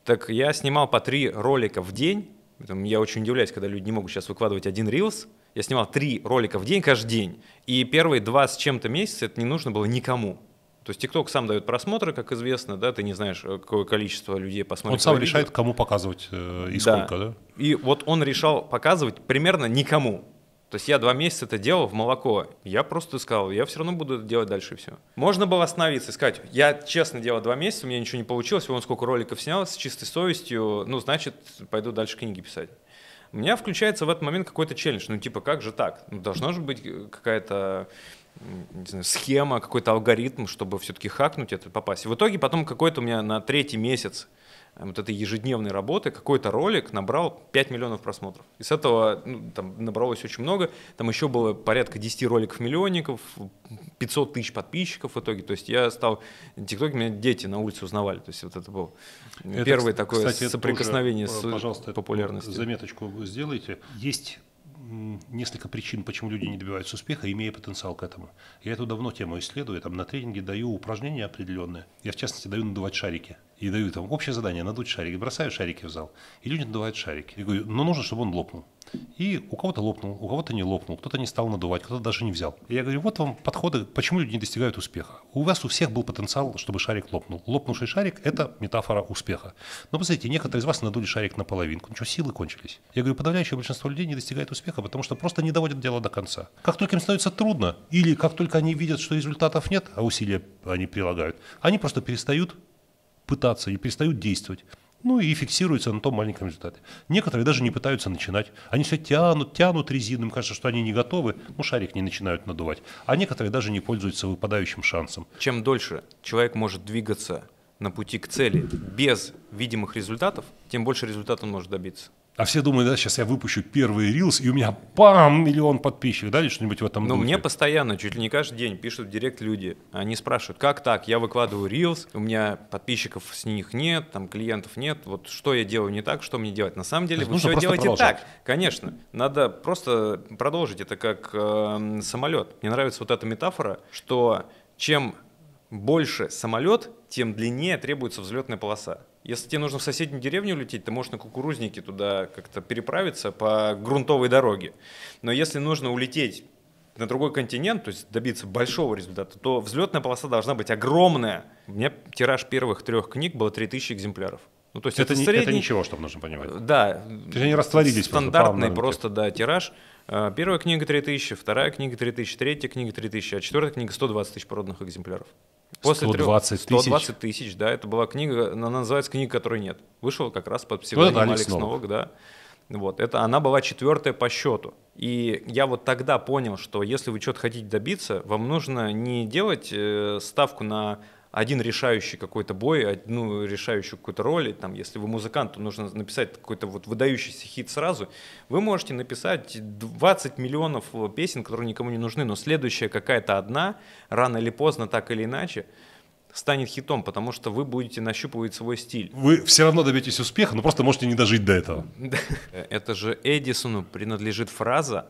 Так я снимал по три ролика в день, я очень удивляюсь, когда люди не могут сейчас выкладывать один рилс. Я снимал три ролика в день каждый день. И первые два с чем-то месяца это не нужно было никому. То есть ТикТок сам дает просмотры, как известно, да, ты не знаешь, э, какое количество людей посмотрит. Он сам видео. решает, кому показывать э, и да. сколько, да? И вот он решал показывать примерно никому. То есть я два месяца это делал в молоко. Я просто сказал, я все равно буду это делать дальше и все. Можно было остановиться и сказать, я честно делал два месяца, у меня ничего не получилось, вон сколько роликов снял с чистой совестью, ну, значит, пойду дальше книги писать. У меня включается в этот момент какой-то челлендж. Ну, типа, как же так? Ну, должна же быть э, какая-то знаю, схема, какой-то алгоритм, чтобы все-таки хакнуть это, попасть. И в итоге потом какой-то у меня на третий месяц вот этой ежедневной работы какой-то ролик набрал 5 миллионов просмотров. И с этого ну, там набралось очень много. Там еще было порядка 10 роликов миллионников, 500 тысяч подписчиков в итоге. То есть я стал... Тикток меня дети на улице узнавали. То есть вот это был это, первое такое кстати, соприкосновение тоже, с э, пожалуйста, популярностью. заметочку сделайте. Есть несколько причин, почему люди не добиваются успеха, имея потенциал к этому. Я эту давно тему исследую, я там на тренинге даю упражнения определенные. Я, в частности, даю надувать шарики и дают там общее задание надуть шарики, бросаю шарики в зал, и люди надувают шарики. Я говорю, ну нужно, чтобы он лопнул. И у кого-то лопнул, у кого-то не лопнул, кто-то не стал надувать, кто-то даже не взял. И я говорю, вот вам подходы, почему люди не достигают успеха. У вас у всех был потенциал, чтобы шарик лопнул. Лопнувший шарик – это метафора успеха. Но посмотрите, некоторые из вас надули шарик наполовинку, ничего, силы кончились. Я говорю, подавляющее большинство людей не достигает успеха, потому что просто не доводят дело до конца. Как только им становится трудно, или как только они видят, что результатов нет, а усилия они прилагают, они просто перестают пытаться и перестают действовать. Ну и фиксируются на том маленьком результате. Некоторые даже не пытаются начинать. Они все тянут, тянут резину, им кажется, что они не готовы, ну шарик не начинают надувать. А некоторые даже не пользуются выпадающим шансом. Чем дольше человек может двигаться на пути к цели без видимых результатов, тем больше результатов он может добиться. А все думают, да, сейчас я выпущу первый рилс, и у меня пам, миллион подписчиков, да, или что-нибудь в этом Ну, мне постоянно, чуть ли не каждый день пишут в директ люди. Они спрашивают, как так, я выкладываю рилс, у меня подписчиков с них нет, там клиентов нет, вот что я делаю не так, что мне делать? На самом деле вы все делаете продолжать. так, конечно. Надо просто продолжить, это как э, эм, самолет. Мне нравится вот эта метафора, что чем больше самолет, тем длиннее требуется взлетная полоса. Если тебе нужно в соседнюю деревню улететь, ты можешь на кукурузнике туда как-то переправиться по грунтовой дороге. Но если нужно улететь на другой континент, то есть добиться большого результата, то взлетная полоса должна быть огромная. У меня тираж первых трех книг было 3000 экземпляров. Ну, то есть это, это, не, средний, это ничего, чтобы нужно понимать. Э, да. То есть они растворились. Стандартный просто, просто да, тираж. Э, первая книга 3000, вторая книга 3000, третья книга 3000, а четвертая книга 120 тысяч проданных экземпляров. После 120 трех, 120 тысяч. да, это была книга, она называется «Книга, которой нет». Вышел как раз под псевдоним вот Алекс Новак. Новак, да. Вот, это она была четвертая по счету. И я вот тогда понял, что если вы что-то хотите добиться, вам нужно не делать э, ставку на один решающий какой-то бой, одну решающую какую-то роль, там, если вы музыкант, то нужно написать какой-то вот выдающийся хит сразу, вы можете написать 20 миллионов э, песен, которые никому не нужны, но следующая какая-то одна, рано или поздно, так или иначе, станет хитом, потому что вы будете нащупывать свой стиль. Вы все равно добьетесь успеха, но просто можете не дожить до этого. Это же Эдисону принадлежит фраза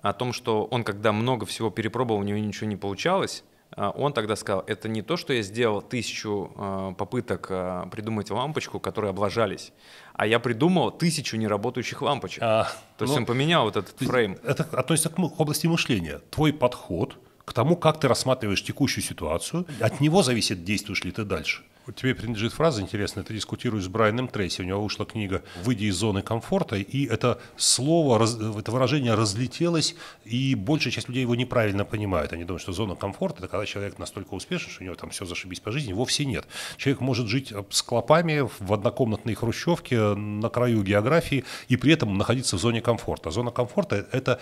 о том, что он, когда много всего перепробовал, у него ничего не получалось, а, он тогда сказал, это не то, что я сделал тысячу а, попыток а, придумать лампочку, которые облажались, а я придумал тысячу неработающих лампочек. А, то есть ну, он поменял вот этот фрейм. Это относится к, к области мышления. Твой подход к тому, как ты рассматриваешь текущую ситуацию, от него зависит, действуешь ли ты дальше. Вот тебе принадлежит фраза интересная. Ты дискутируешь с Брайаном Трейси. У него вышла книга «Выйди из зоны комфорта», и это слово, это выражение разлетелось, и большая часть людей его неправильно понимает. Они думают, что зона комфорта – это когда человек настолько успешен, что у него там все зашибись по жизни. Вовсе нет. Человек может жить э, с клопами в однокомнатной хрущевке на краю географии и при этом находиться в зоне комфорта. Зона комфорта – это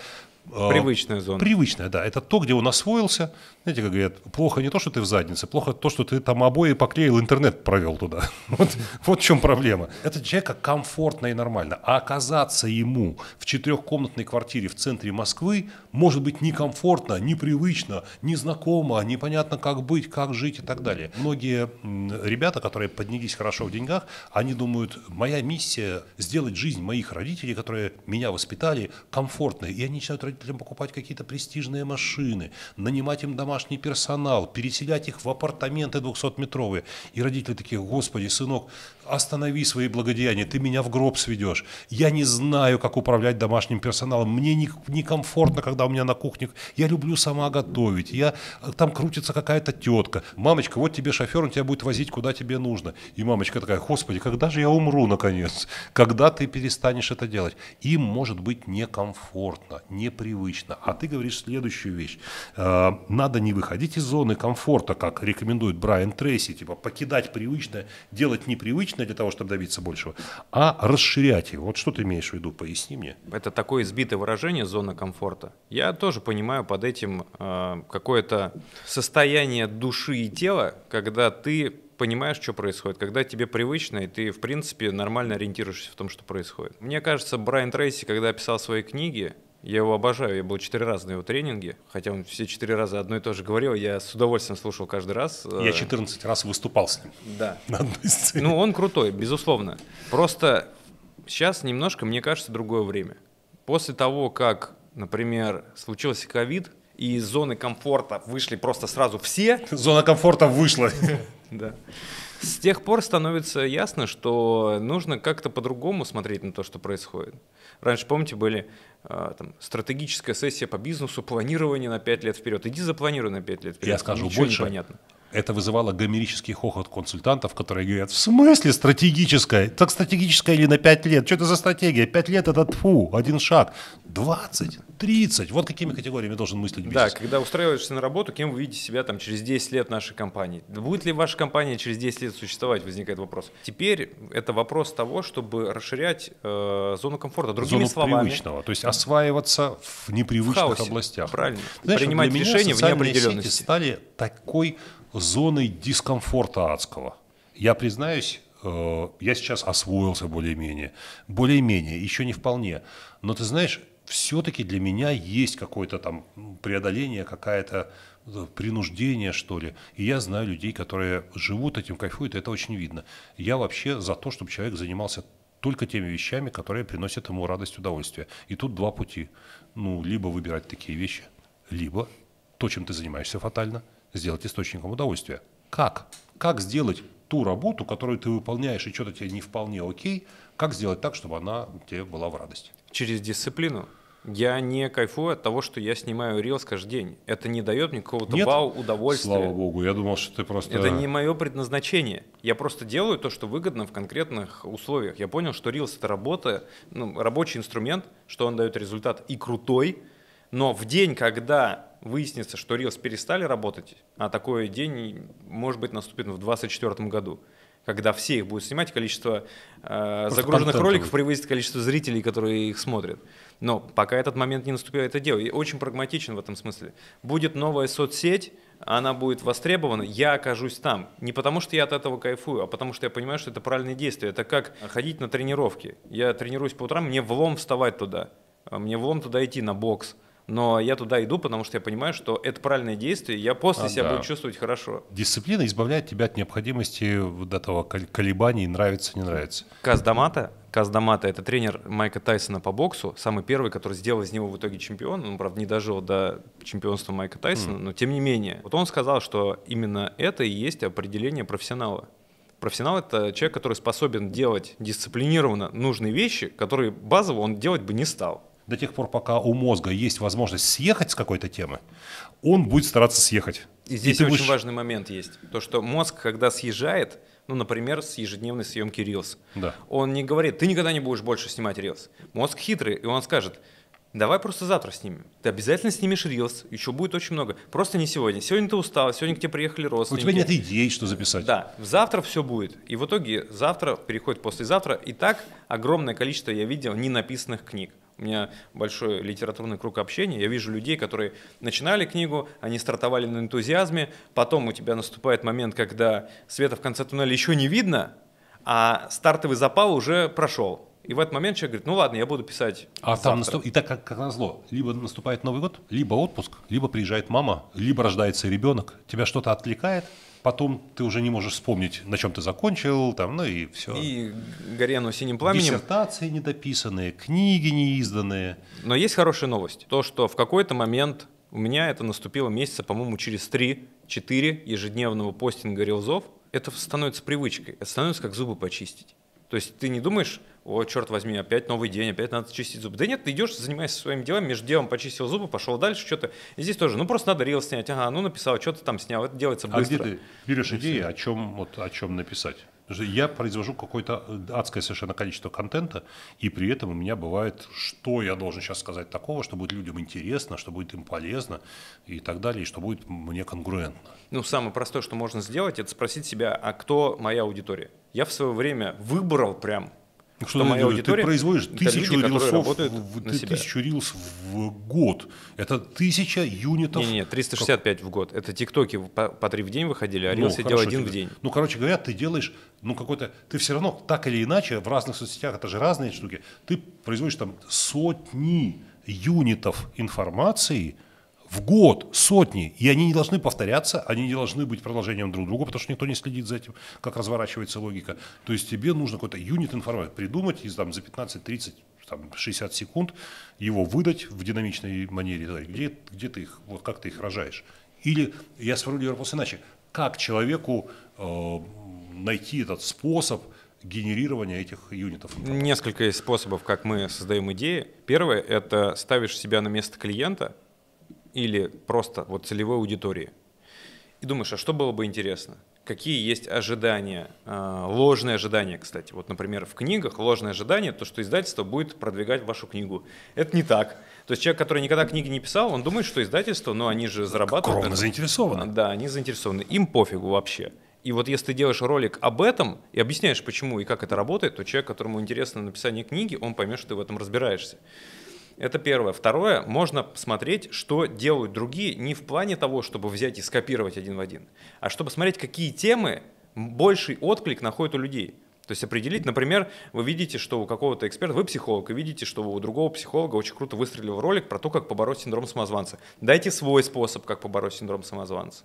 а, привычная зона. Привычная, да. Это то, где он освоился. Знаете, как говорят, плохо не то, что ты в заднице, плохо то, что ты там обои поклеил, интернет провел туда. Вот, вот в чем проблема. Это человека комфортно и нормально. А оказаться ему в четырехкомнатной квартире в центре Москвы может быть некомфортно, непривычно, незнакомо, непонятно, как быть, как жить и так далее. Многие ребята, которые поднялись хорошо в деньгах, они думают, моя миссия сделать жизнь моих родителей, которые меня воспитали, комфортной. И они начинают родить позволить покупать какие-то престижные машины, нанимать им домашний персонал, переселять их в апартаменты 200-метровые. И родители такие, господи, сынок, останови свои благодеяния, ты меня в гроб сведешь. Я не знаю, как управлять домашним персоналом. Мне некомфортно, не когда у меня на кухне. Я люблю сама готовить. Я, э, там крутится какая-то тетка. Мамочка, вот тебе шофер, он тебя будет возить, куда тебе нужно. И мамочка такая, господи, когда же я умру, наконец? Когда ты перестанешь это делать? Им может быть некомфортно, непривычно. А ты говоришь следующую вещь. Э, надо не выходить из зоны комфорта, как рекомендует Брайан Трейси, типа покидать привычное, делать непривычное, лично для того, чтобы добиться большего, а расширять его. Вот что ты имеешь в виду, поясни мне. Это такое избитое выражение «зона комфорта». Я тоже понимаю под этим э, какое-то состояние души и тела, когда ты понимаешь, что происходит, когда тебе привычно, и ты, в принципе, нормально ориентируешься в том, что происходит. Мне кажется, Брайан Трейси, когда писал свои книги, я его обожаю. Я был четыре раза на его тренинге, хотя он все четыре раза одно и то же говорил. Я с удовольствием слушал каждый раз. Э, я 14 раз выступал с ним. Да. На одной сцене. Ну, он крутой, безусловно. Просто сейчас немножко, мне кажется, другое время. После того, как, например, случился ковид, и из зоны комфорта вышли просто сразу все. Зона комфорта вышла. Да. С тех пор становится ясно, что нужно как-то по-другому смотреть на то, что происходит. Раньше, помните, были а, там, стратегическая сессия по бизнесу, планирование на 5 лет вперед. Иди запланируй на 5 лет вперед. Я скажу Ничего больше. Непонятно. Это вызывало гомерический хохот консультантов, которые говорят, в смысле стратегическая? Так стратегическая или на 5 лет? Что это за стратегия? 5 лет это тфу, один шаг. 20, 30. Вот какими категориями должен мыслить бизнес. Да, когда устраиваешься на работу, кем вы видите себя там через 10 лет нашей компании? Будет ли ваша компания через 10 лет существовать, возникает вопрос. Теперь это вопрос того, чтобы расширять э, зону комфорта. Другими зону словами, привычного, то есть осваиваться в непривычных в хаосе, областях. Правильно. Знаешь, Принимать решения в неопределенности. стали такой зоной дискомфорта адского. Я признаюсь, э, я сейчас освоился более-менее. Более-менее, еще не вполне. Но ты знаешь, все-таки для меня есть какое-то там преодоление, какая-то э, принуждение, что ли. И я знаю людей, которые живут этим, кайфуют, и это очень видно. Я вообще за то, чтобы человек занимался только теми вещами, которые приносят ему радость, удовольствие. И тут два пути. Ну, либо выбирать такие вещи, либо то, чем ты занимаешься фатально – сделать источником удовольствия. Как? Как сделать ту работу, которую ты выполняешь, и что-то тебе не вполне окей, как сделать так, чтобы она тебе была в радость? Через дисциплину. Я не кайфую от того, что я снимаю рилс каждый день. Это не дает мне какого-то вау удовольствия. Слава богу, я думал, что ты просто... Это не мое предназначение. Я просто делаю то, что выгодно в конкретных условиях. Я понял, что рилс — это работа, ну, рабочий инструмент, что он дает результат и крутой, но в день, когда выяснится, что Reels перестали работать, а такой день, может быть, наступит в 2024 году, когда все их будут снимать, количество э, загруженных роликов будет. превысит количество зрителей, которые их смотрят. Но пока этот момент не наступил, это дело. И очень прагматичен в этом смысле. Будет новая соцсеть, она будет востребована, я окажусь там. Не потому, что я от этого кайфую, а потому, что я понимаю, что это правильное действие. Это как ходить на тренировки. Я тренируюсь по утрам, мне влом вставать туда, мне влом туда идти на бокс но я туда иду, потому что я понимаю, что это правильное действие, я после а, себя да. буду чувствовать хорошо. Дисциплина избавляет тебя от необходимости вот этого колебаний, нравится, не нравится. Каздамата, Каздамата, это тренер Майка Тайсона по боксу, самый первый, который сделал из него в итоге чемпиона. он, правда, не дожил до чемпионства Майка Тайсона, mm. но тем не менее. Вот он сказал, что именно это и есть определение профессионала. Профессионал — это человек, который способен делать дисциплинированно нужные вещи, которые базово он делать бы не стал до тех пор, пока у мозга есть возможность съехать с какой-то темы, он будет стараться съехать. И здесь и очень будешь... важный момент есть. То, что мозг, когда съезжает, ну, например, с ежедневной съемки Reels, да. он не говорит, ты никогда не будешь больше снимать Reels. Мозг хитрый, и он скажет, давай просто завтра снимем. Ты обязательно снимешь рилс, еще будет очень много. Просто не сегодня. Сегодня ты устал, сегодня к тебе приехали родственники. У тебя нет идей, что записать. Да, завтра все будет. И в итоге завтра переходит послезавтра. И так огромное количество я видел ненаписанных книг. У меня большой литературный круг общения. Я вижу людей, которые начинали книгу, они стартовали на энтузиазме, потом у тебя наступает момент, когда света в конце туннеля еще не видно, а стартовый запал уже прошел. И в этот момент человек говорит, ну ладно, я буду писать. А завтра. там наступ... и так как, как назло, либо наступает Новый год, либо отпуск, либо приезжает мама, либо рождается ребенок. Тебя что-то отвлекает, потом ты уже не можешь вспомнить, на чем ты закончил, там, ну и все. И Горену синим пламенем. Диссертации недописанные, книги неизданные. Но есть хорошая новость. То, что в какой-то момент у меня это наступило месяца, по-моему, через 3-4 ежедневного постинга релзов, это становится привычкой, это становится как зубы почистить. То есть ты не думаешь, о, черт возьми, опять новый день, опять надо чистить зубы. Да нет, ты идешь, занимаешься своими делами, между делом почистил зубы, пошел дальше, что-то. И здесь тоже, ну просто надо рил снять, ага, ну написал, что-то там снял, это делается быстро. А где ты берешь идеи, о чем, вот, о чем написать? Я произвожу какое-то э, адское совершенно количество контента, и при этом у меня бывает, что я должен сейчас сказать такого, что будет людям интересно, что будет им полезно и так далее, и что будет мне конгруентно. Ну, самое простое, что можно сделать, это спросить себя, а кто моя аудитория? Я в свое время выбрал прям ну, что, моя аудитория, ты производишь тысячу люди, рилсов, в, на тысячу рилс в год. Это тысяча юнитов. Нет, не, не 365 как... в год. Это тиктоки по, три в день выходили, а ну, я делал один тебе. Типа в день. Ну, короче говоря, ты делаешь, ну, какой-то, ты все равно так или иначе в разных соцсетях, это же разные штуки, ты производишь там сотни юнитов информации, в год сотни, и они не должны повторяться, они не должны быть продолжением друг друга, потому что никто не следит за этим, как разворачивается логика. То есть тебе нужно какой-то юнит информации придумать и там, за 15, 30, там, 60 секунд его выдать в динамичной манере. Где, где ты их, вот как ты их рожаешь? Или я сформулировал вопрос иначе. Как человеку э, найти этот способ генерирования этих юнитов? Информации? Несколько способов, как мы создаем идеи. Первое – это ставишь себя на место клиента – или просто вот целевой аудитории. И думаешь, а что было бы интересно? Какие есть ожидания, а, ложные ожидания, кстати. Вот, например, в книгах ложное ожидание, то, что издательство будет продвигать вашу книгу. Это не так. То есть человек, который никогда книги не писал, он думает, что издательство, но ну, они же зарабатывают. Кровно заинтересованы. Да, они заинтересованы. Им пофигу вообще. И вот если ты делаешь ролик об этом и объясняешь, почему и как это работает, то человек, которому интересно написание книги, он поймет, что ты в этом разбираешься. Это первое. Второе, можно посмотреть, что делают другие не в плане того, чтобы взять и скопировать один в один, а чтобы смотреть, какие темы больший отклик находят у людей. То есть определить, например, вы видите, что у какого-то эксперта, вы психолог, и видите, что у другого психолога очень круто выстрелил ролик про то, как побороть синдром самозванца. Дайте свой способ, как побороть синдром самозванца.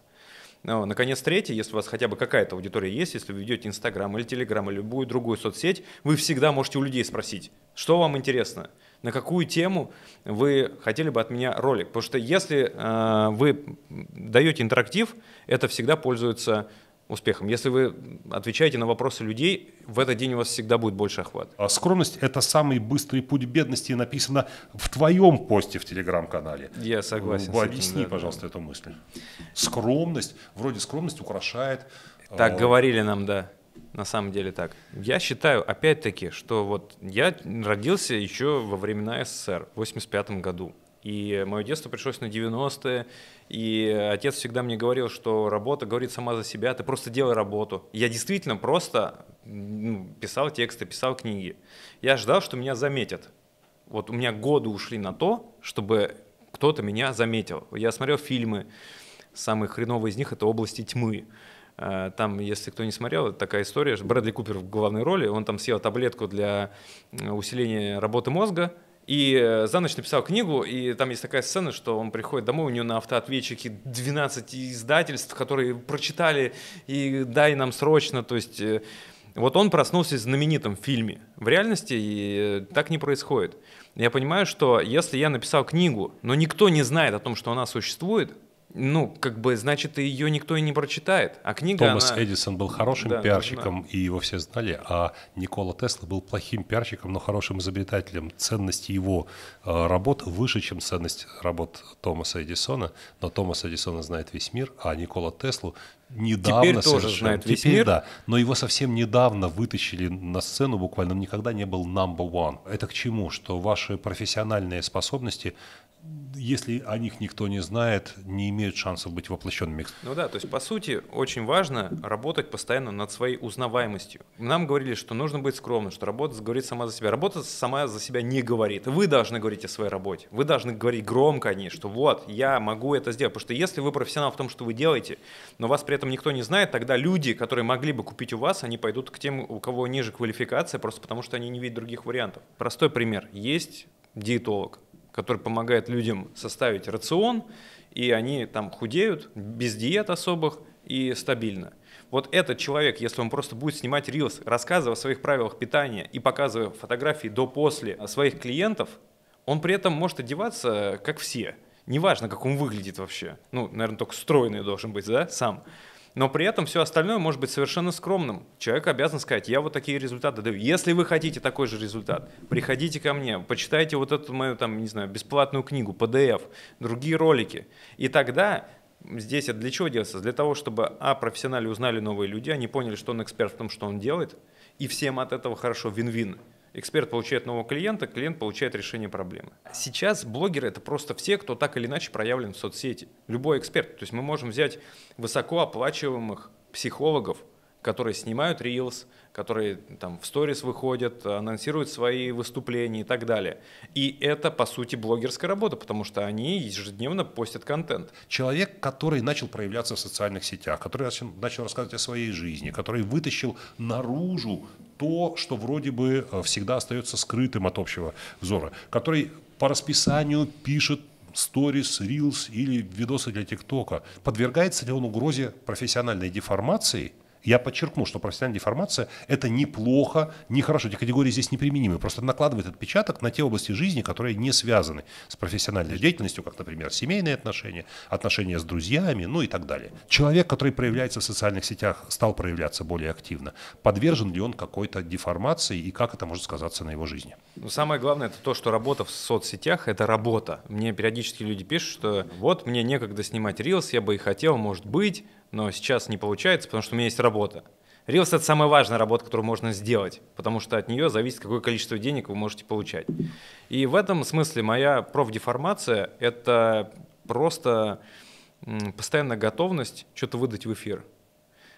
Ну, наконец, третье, если у вас хотя бы какая-то аудитория есть, если вы ведете Инстаграм или Телеграм или любую другую соцсеть, вы всегда можете у людей спросить, что вам интересно на какую тему вы хотели бы от меня ролик. Потому что если э, вы даете интерактив, это всегда пользуется успехом. Если вы отвечаете на вопросы людей, в этот день у вас всегда будет больше охват. А скромность – это самый быстрый путь бедности, написано в твоем посте в Телеграм-канале. Я согласен. объясни, этим, да, пожалуйста, да. эту мысль. Скромность, вроде скромность украшает… Так э, говорили нам, да на самом деле так. Я считаю, опять-таки, что вот я родился еще во времена СССР, в 85 году. И мое детство пришлось на 90-е, и отец всегда мне говорил, что работа говорит сама за себя, ты просто делай работу. я действительно просто ну, писал тексты, писал книги. Я ждал, что меня заметят. Вот у меня годы ушли на то, чтобы кто-то меня заметил. Я смотрел фильмы, самый хреновый из них — это «Области тьмы». Э, там, если кто не смотрел, такая история, что Брэдли Купер в главной роли, он там съел таблетку для э, усиления работы мозга, и э, за ночь написал книгу, и там есть такая сцена, что он приходит домой, у него на автоответчике 12 издательств, которые прочитали, и дай нам срочно, то есть... Вот он проснулся в знаменитом фильме. В реальности и так не происходит. Я понимаю, что если я написал книгу, но никто не знает о том, что она существует, ну, как бы, значит, ее никто и не прочитает. А книга, Томас она... Эдисон был хорошим да, пиарщиком, нужна. и его все знали, а Никола Тесла был плохим пиарщиком, но хорошим изобретателем. Ценность его э, работ выше, чем ценность работ Томаса Эдисона, но Томас Эдисона знает весь мир, а Никола Теслу недавно Теперь тоже знает весь Теперь, мир. да, но его совсем недавно вытащили на сцену, буквально он никогда не был number one. Это к чему? Что ваши профессиональные способности – если о них никто не знает, не имеют шансов быть воплощенными. Ну да, то есть по сути очень важно работать постоянно над своей узнаваемостью. Нам говорили, что нужно быть скромным, что работа говорит сама за себя. Работа сама за себя не говорит. Вы должны говорить о своей работе. Вы должны говорить громко о ней, что вот, я могу это сделать. Потому что если вы профессионал в том, что вы делаете, но вас при этом никто не знает, тогда люди, которые могли бы купить у вас, они пойдут к тем, у кого ниже квалификация, просто потому что они не видят других вариантов. Простой пример. Есть диетолог, который помогает людям составить рацион, и они там худеют без диет особых и стабильно. Вот этот человек, если он просто будет снимать рилс, рассказывая о своих правилах питания и показывая фотографии до-после своих клиентов, он при этом может одеваться, э, как все. Неважно, как он выглядит вообще. Ну, наверное, только стройный должен быть, да, сам но при этом все остальное может быть совершенно скромным. Человек обязан сказать, я вот такие результаты даю. Если вы хотите такой же результат, приходите ко мне, почитайте вот эту мою, там, не знаю, бесплатную книгу, PDF, другие ролики. И тогда здесь это для чего делается? Для того, чтобы, а, профессионали узнали новые люди, они поняли, что он эксперт в том, что он делает, и всем от этого хорошо, вин-вин. Эксперт получает нового клиента, клиент получает решение проблемы. Сейчас блогеры это просто все, кто так или иначе проявлен в соцсети. Любой эксперт. То есть мы можем взять высокооплачиваемых психологов, которые снимают Reels, которые там в сторис выходят, анонсируют свои выступления и так далее. И это, по сути, блогерская работа, потому что они ежедневно постят контент. Человек, который начал проявляться в социальных сетях, который начал, начал рассказывать о своей жизни, который вытащил наружу то, что вроде бы э, всегда остается скрытым от общего взора, который по расписанию пишет сторис, рилс или видосы для ТикТока. Подвергается ли он угрозе профессиональной деформации – я подчеркну, что профессиональная деформация – это неплохо, нехорошо. Эти категории здесь неприменимы. Просто накладывает отпечаток на те области жизни, которые не связаны с профессиональной деятельностью, как, например, семейные отношения, отношения с друзьями, ну и так далее. Человек, который проявляется в социальных сетях, стал проявляться более активно. Подвержен ли он какой-то деформации и как это может сказаться на его жизни? Ну, самое главное – это то, что работа в соцсетях – это работа. Мне периодически люди пишут, что вот мне некогда снимать рилс, я бы и хотел, может быть, но сейчас не получается, потому что у меня есть работа. Рилс – это самая важная работа, которую можно сделать, потому что от нее зависит, какое количество денег вы можете получать. И в этом смысле моя профдеформация – это просто постоянная готовность что-то выдать в эфир.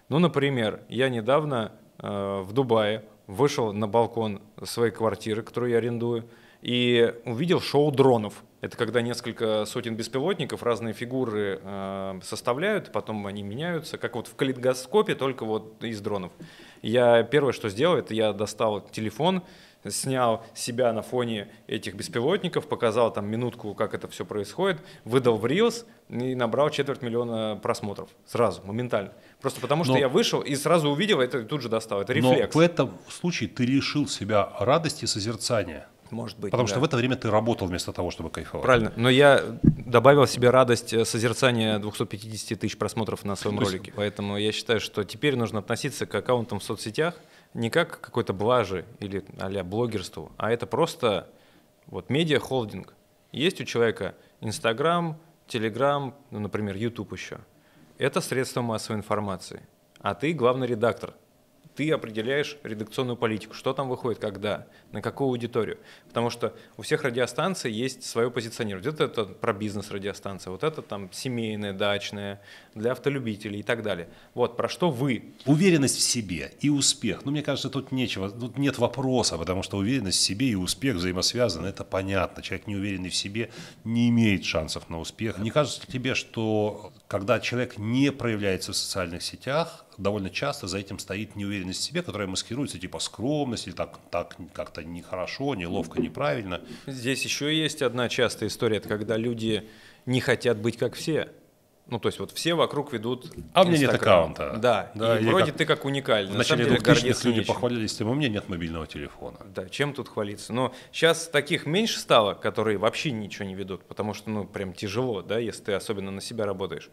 Ну, например, я недавно э, в Дубае вышел на балкон своей квартиры, которую я арендую, и увидел шоу дронов – это когда несколько сотен беспилотников разные фигуры э, составляют, потом они меняются, как вот в калейдоскопе, только вот из дронов. Я первое, что сделал, это я достал телефон, снял себя на фоне этих беспилотников, показал там минутку, как это все происходит, выдал в Reels и набрал четверть миллиона просмотров. Сразу, моментально. Просто потому, что но, я вышел и сразу увидел это и тут же достал. Это рефлекс. Но в этом случае ты лишил себя радости созерцания может быть. Потому да. что в это время ты работал вместо того, чтобы кайфовать. Правильно. Но я добавил себе радость э, созерцания 250 тысяч просмотров на своем ролике. Поэтому я считаю, что теперь нужно относиться к аккаунтам в соцсетях не как к какой-то блаже или а блогерству, а это просто вот медиа-холдинг. Есть у человека Инстаграм, Телеграм, ну, например, Ютуб еще. Это средство массовой информации. А ты главный редактор – ты определяешь редакционную политику, что там выходит, когда, на какую аудиторию. Потому что у всех радиостанций есть свое позиционирование. Вот это, это про бизнес радиостанция, вот это там семейное, дачное, для автолюбителей и так далее. Вот про что вы? Уверенность в себе и успех. Ну, мне кажется, тут нечего, тут нет вопроса, потому что уверенность в себе и успех взаимосвязаны, это понятно. Человек неуверенный в себе не имеет шансов на успех. Не кажется тебе, что когда человек не проявляется в социальных сетях, довольно часто за этим стоит неуверенность в себе, которая маскируется типа скромность или так, так как-то нехорошо, неловко, неправильно. Здесь еще есть одна частая история, это когда люди не хотят быть как все. Ну, то есть вот все вокруг ведут А у меня нет аккаунта. Да, да и вроде как... ты как уникальный. В начале 2000-х люди нечем. похвалились тем, у меня нет мобильного телефона. Да, чем тут хвалиться? Но ну, сейчас таких меньше стало, которые вообще ничего не ведут, потому что, ну, прям тяжело, да, если ты особенно на себя работаешь.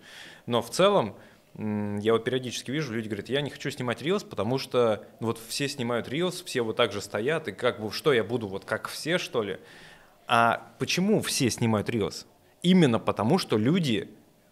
Но в целом, я вот периодически вижу, люди говорят, я не хочу снимать рилс, потому что ну, вот все снимают рилс, все вот так же стоят, и как бы что я буду, вот как все, что ли? А почему все снимают рилс? Именно потому, что люди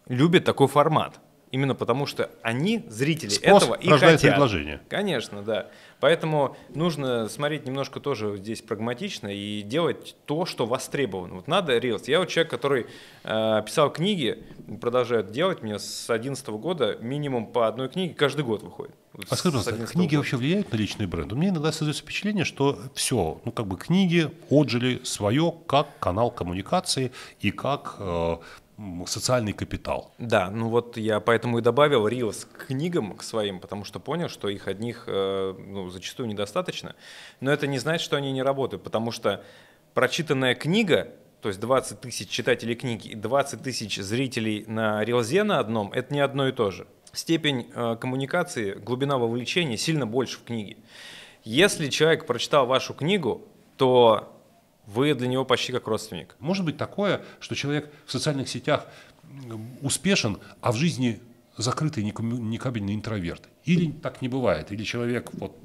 любят такой формат. Именно потому, что они, зрители Спрос этого, и хотят. предложение. Конечно, да. Поэтому нужно смотреть немножко тоже здесь прагматично и делать то, что востребовано. Вот надо Reels. Я вот человек, который э, писал книги, продолжает делать. Мне с 2011 года минимум по одной книге каждый год выходит. А скажи, пожалуйста, книги года. вообще влияют на личный бренд? У меня иногда создается впечатление, что все, ну как бы книги отжили свое как канал коммуникации и как э, социальный капитал. Да, ну вот я поэтому и добавил Рилс к книгам, к своим, потому что понял, что их одних э, ну, зачастую недостаточно. Но это не значит, что они не работают, потому что прочитанная книга, то есть 20 тысяч читателей книги и 20 тысяч зрителей на Рилзе на одном, это не одно и то же. Степень э, коммуникации, глубина вовлечения сильно больше в книге. Если человек прочитал вашу книгу, то вы для него почти как родственник. Может быть такое, что человек в социальных сетях успешен, а в жизни закрытый некабельный интроверт. Или так не бывает. Или человек вот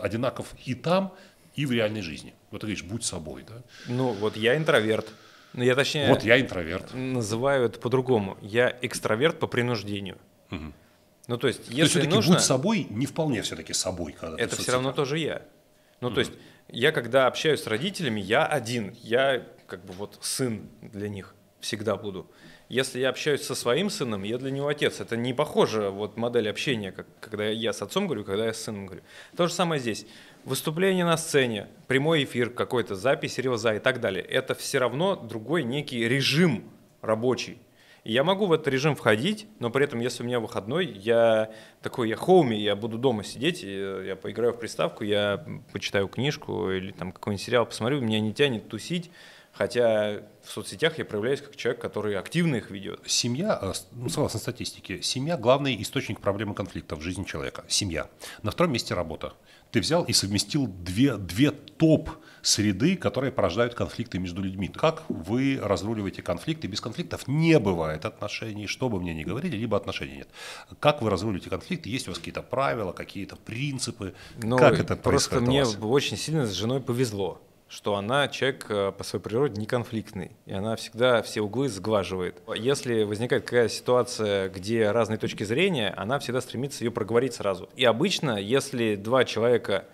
одинаков и там, и в реальной жизни. Вот ты говоришь, будь собой. Да? Ну, вот я интроверт. Ну, я точнее... Вот я интроверт. Называю это по-другому. Я экстраверт по принуждению. Угу. Ну, то есть, если то есть, все нужно... будь собой не вполне все-таки собой. Когда это все равно тоже я. Ну, угу. то есть, я когда общаюсь с родителями, я один, я как бы вот сын для них всегда буду. Если я общаюсь со своим сыном, я для него отец. Это не похоже вот модель общения, как, когда я с отцом говорю, когда я с сыном говорю. То же самое здесь. Выступление на сцене, прямой эфир какой-то, запись, ревза и так далее. Это все равно другой некий режим рабочий, я могу в этот режим входить, но при этом, если у меня выходной, я такой, я хоуми, я буду дома сидеть, э, я поиграю в приставку, я почитаю книжку или там какой-нибудь сериал посмотрю, меня не тянет тусить, Хотя в соцсетях я проявляюсь как человек, который активно их ведет. Семья, э, ну, согласно статистике, семья – главный источник проблемы конфликтов в жизни человека. Семья. На втором месте работа ты взял и совместил две, две топ среды, которые порождают конфликты между людьми. Как вы разруливаете конфликты? Без конфликтов не бывает отношений, что бы мне ни говорили, либо отношений нет. Как вы разруливаете конфликты? Есть у вас какие-то правила, какие-то принципы? Ну, как это просто происходит Просто мне очень сильно с женой повезло что она человек э, по своей природе не конфликтный, и она всегда все углы сглаживает. Если возникает какая ситуация, где разные точки зрения, она всегда стремится ее проговорить сразу. И обычно, если два человека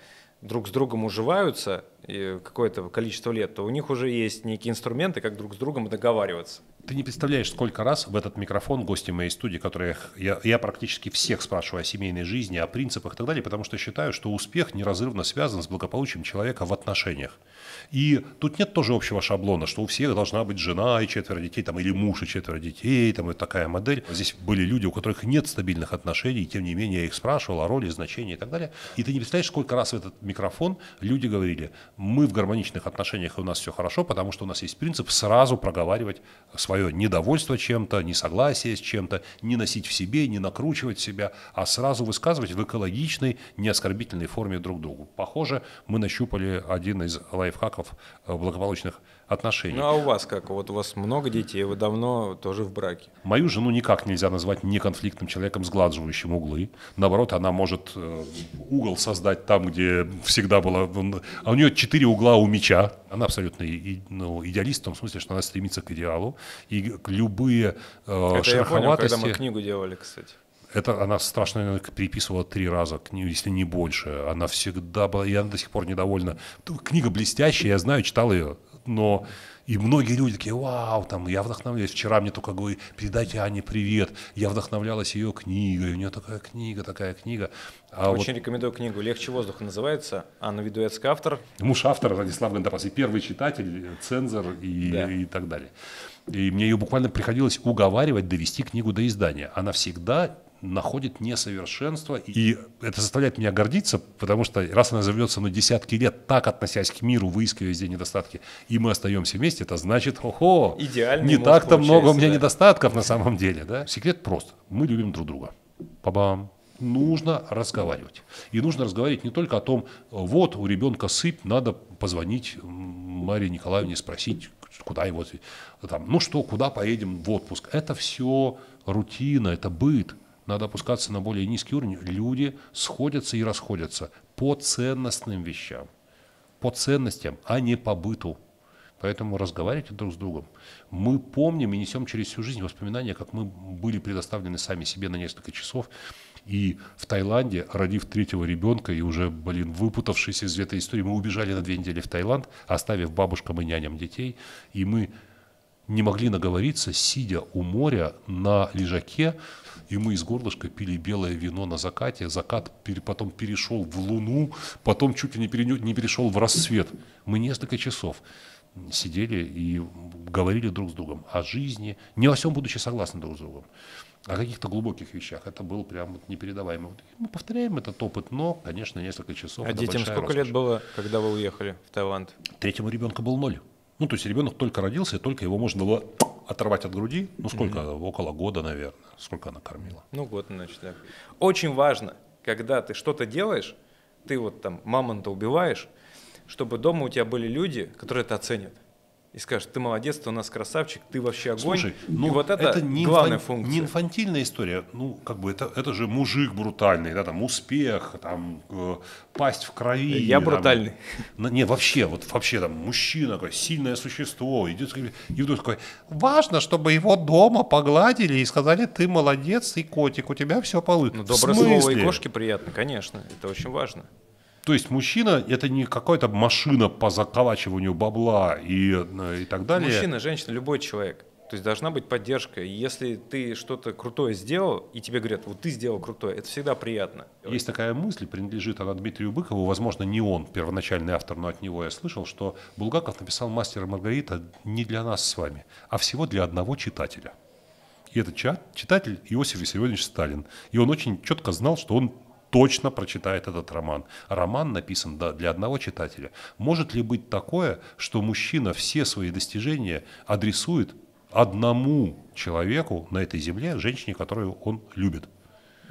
друг с другом уживаются какое-то количество лет, то у них уже есть некие инструменты, как друг с другом договариваться. Ты не представляешь, сколько раз в этот микрофон гости моей студии, которые я, я практически всех спрашиваю о семейной жизни, о принципах и так далее, потому что считаю, что успех неразрывно связан с благополучием человека в отношениях. И тут нет тоже общего шаблона, что у всех должна быть жена и четверо детей, там, или муж и четверо детей, там, и такая модель. Здесь были люди, у которых нет стабильных отношений, и тем не менее я их спрашивал о роли, значении и так далее. И ты не представляешь, сколько раз в этот микрофон люди говорили, мы в гармоничных отношениях, и у нас все хорошо, потому что у нас есть принцип сразу проговаривать свое недовольство чем-то, несогласие с чем-то, не носить в себе, не накручивать себя, а сразу высказывать в экологичной, неоскорбительной форме друг другу. Похоже, мы нащупали один из лайфхаков, браков, э, благополучных отношений. Ну а у вас как? Вот у вас много детей, вы давно тоже в браке. Мою жену никак нельзя назвать неконфликтным человеком, сглаживающим углы. Наоборот, она может э, угол создать там, где всегда было. А у нее четыре угла у меча. Она абсолютно ну, идеалист в том смысле, что она стремится к идеалу. И любые э, Это шероховатости... я понял, когда мы книгу делали, кстати. Это она страшно наверное, переписывала три раза если не больше. Она всегда была, и она до сих пор недовольна. Книга блестящая, я знаю, читал ее, но и многие люди такие, вау, там, я вдохновляюсь. Вчера мне только говорили, передайте Ане привет. Я вдохновлялась ее книгой. У нее такая книга, такая книга. А Очень вот... рекомендую книгу «Легче воздуха» называется. Анна Ведуэцкая автор. Муж автора Радислав Гандапас. И первый читатель, э, цензор и, да. и так далее. И мне ее буквально приходилось уговаривать довести книгу до издания. Она всегда находит несовершенство. И это заставляет меня гордиться, потому что раз она заведется ну, десятки лет, так относясь к миру, выискивая везде недостатки, и мы остаемся вместе, это значит, ого, не так-то много у меня да. недостатков на самом деле. Да? Секрет прост. Мы любим друг друга. Па-бам нужно разговаривать. И нужно разговаривать не только о том, вот у ребенка сыпь, надо позвонить Марии Николаевне, спросить, куда его, там, ну что, куда поедем в отпуск. Это все рутина, это быт. Надо опускаться на более низкий уровень. Люди сходятся и расходятся по ценностным вещам, по ценностям, а не по быту. Поэтому разговаривайте друг с другом. Мы помним и несем через всю жизнь воспоминания, как мы были предоставлены сами себе на несколько часов. И в Таиланде, родив третьего ребенка и уже, блин, выпутавшись из этой истории, мы убежали на две недели в Таиланд, оставив бабушкам и няням детей. И мы не могли наговориться, сидя у моря на лежаке, и мы из горлышка пили белое вино на закате, закат потом перешел в луну, потом чуть ли не, перенес, не перешел в рассвет. Мы несколько часов сидели и говорили друг с другом о жизни, не во всем будучи согласны друг с другом, о каких-то глубоких вещах. Это было прям вот непередаваемо. Мы повторяем этот опыт, но, конечно, несколько часов. А детям сколько роскошь. лет было, когда вы уехали в Таиланд? Третьему ребенку был ноль. Ну, то есть ребенок только родился, и только его можно было оторвать от груди, ну сколько, mm-hmm. около года, наверное, сколько она кормила. Ну год, значит, да. Очень важно, когда ты что-то делаешь, ты вот там мамонта убиваешь, чтобы дома у тебя были люди, которые это оценят и скажет, ты молодец, ты у нас красавчик, ты вообще огонь. Слушай, ну вот это, это не главная инфан... функция. Не инфантильная история, ну как бы это, это же мужик брутальный, да, там успех, там э, пасть в крови. Я там, брутальный. не, вообще, вот вообще там мужчина такое, сильное существо, идет и вдруг такой, важно, чтобы его дома погладили и сказали, ты молодец и котик, у тебя все получится. Ну, доброе слово и кошке приятно, конечно, это очень важно. То есть мужчина – это не какая-то машина по заколачиванию бабла и, э, и так далее. Мужчина, женщина, любой человек. То есть должна быть поддержка. И если ты что-то крутое сделал, и тебе говорят, вот ты сделал крутое, это всегда приятно. Есть такая мысль, принадлежит она Дмитрию Быкову, возможно, не он первоначальный автор, но от него я слышал, что Булгаков написал «Мастера Маргарита» не для нас с вами, а всего для одного читателя. И этот читатель Иосиф Виссарионович Сталин. И он очень четко знал, что он точно прочитает этот роман. Роман написан для одного читателя. Может ли быть такое, что мужчина все свои достижения адресует одному человеку на этой земле, женщине, которую он любит?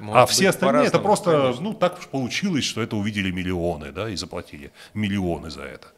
А может а быть, все остальные это просто, конечно. ну так получилось, что это увидели миллионы, да, и заплатили миллионы за это.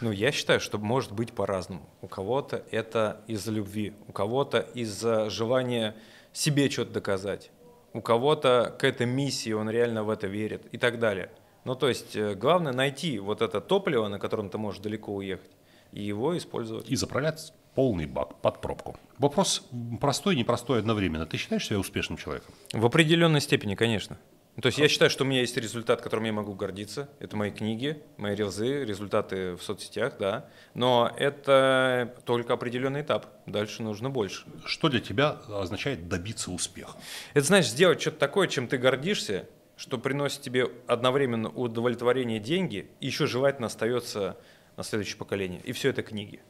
Ну, я считаю, что может быть по-разному. У кого-то это из-за любви, у кого-то из-за желания себе что-то доказать, у кого-то к этой миссии он реально в это верит и так далее. Ну, то есть, э, главное найти вот это топливо, на котором ты можешь далеко уехать, и его использовать. И заправлять полный бак под пробку. Вопрос простой и непростой одновременно. Ты считаешь себя успешным человеком? В определенной степени, конечно. Ну, то есть я считаю, что у меня есть результат, которым я могу гордиться. Это мои книги, мои релзы, результаты в соцсетях, да. Но это только определенный этап. Дальше нужно больше. Что для тебя означает добиться успеха? Это значит сделать что-то такое, чем ты гордишься, что приносит тебе одновременно удовлетворение деньги, и еще желательно остается на следующее поколение. И все это книги.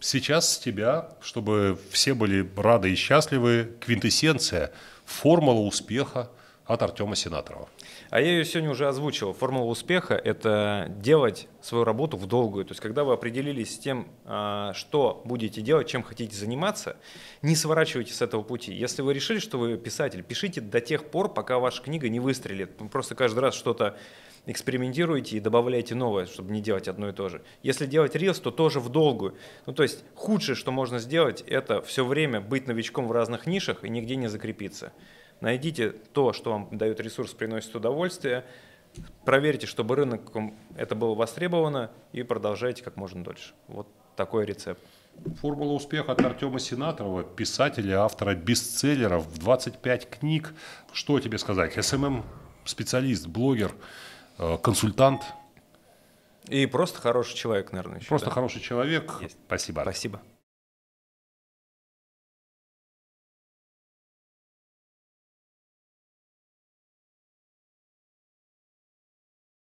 Сейчас с тебя, чтобы все были рады и счастливы, квинтэссенция, формула успеха – от Артема Сенаторова. А я ее сегодня уже озвучил. Формула успеха – это делать свою работу в долгую. То есть, когда вы определились с тем, а, что будете делать, чем хотите заниматься, не сворачивайте с этого пути. Если вы решили, что вы писатель, пишите до тех пор, пока ваша книга не выстрелит. Вы просто каждый раз что-то экспериментируйте и добавляйте новое, чтобы не делать одно и то же. Если делать рилс, то тоже в долгую. Ну, то есть худшее, что можно сделать, это все время быть новичком в разных нишах и нигде не закрепиться. Найдите то, что вам дает ресурс, приносит удовольствие, проверьте, чтобы рынок это было востребовано, и продолжайте как можно дольше. Вот такой рецепт. Формула успеха от Артема Сенаторова, писателя, автора бестселлеров, 25 книг. Что тебе сказать? СММ специалист, блогер, э, консультант. И просто хороший человек, наверное. Еще, просто да? хороший человек. Есть. Спасибо. Спасибо.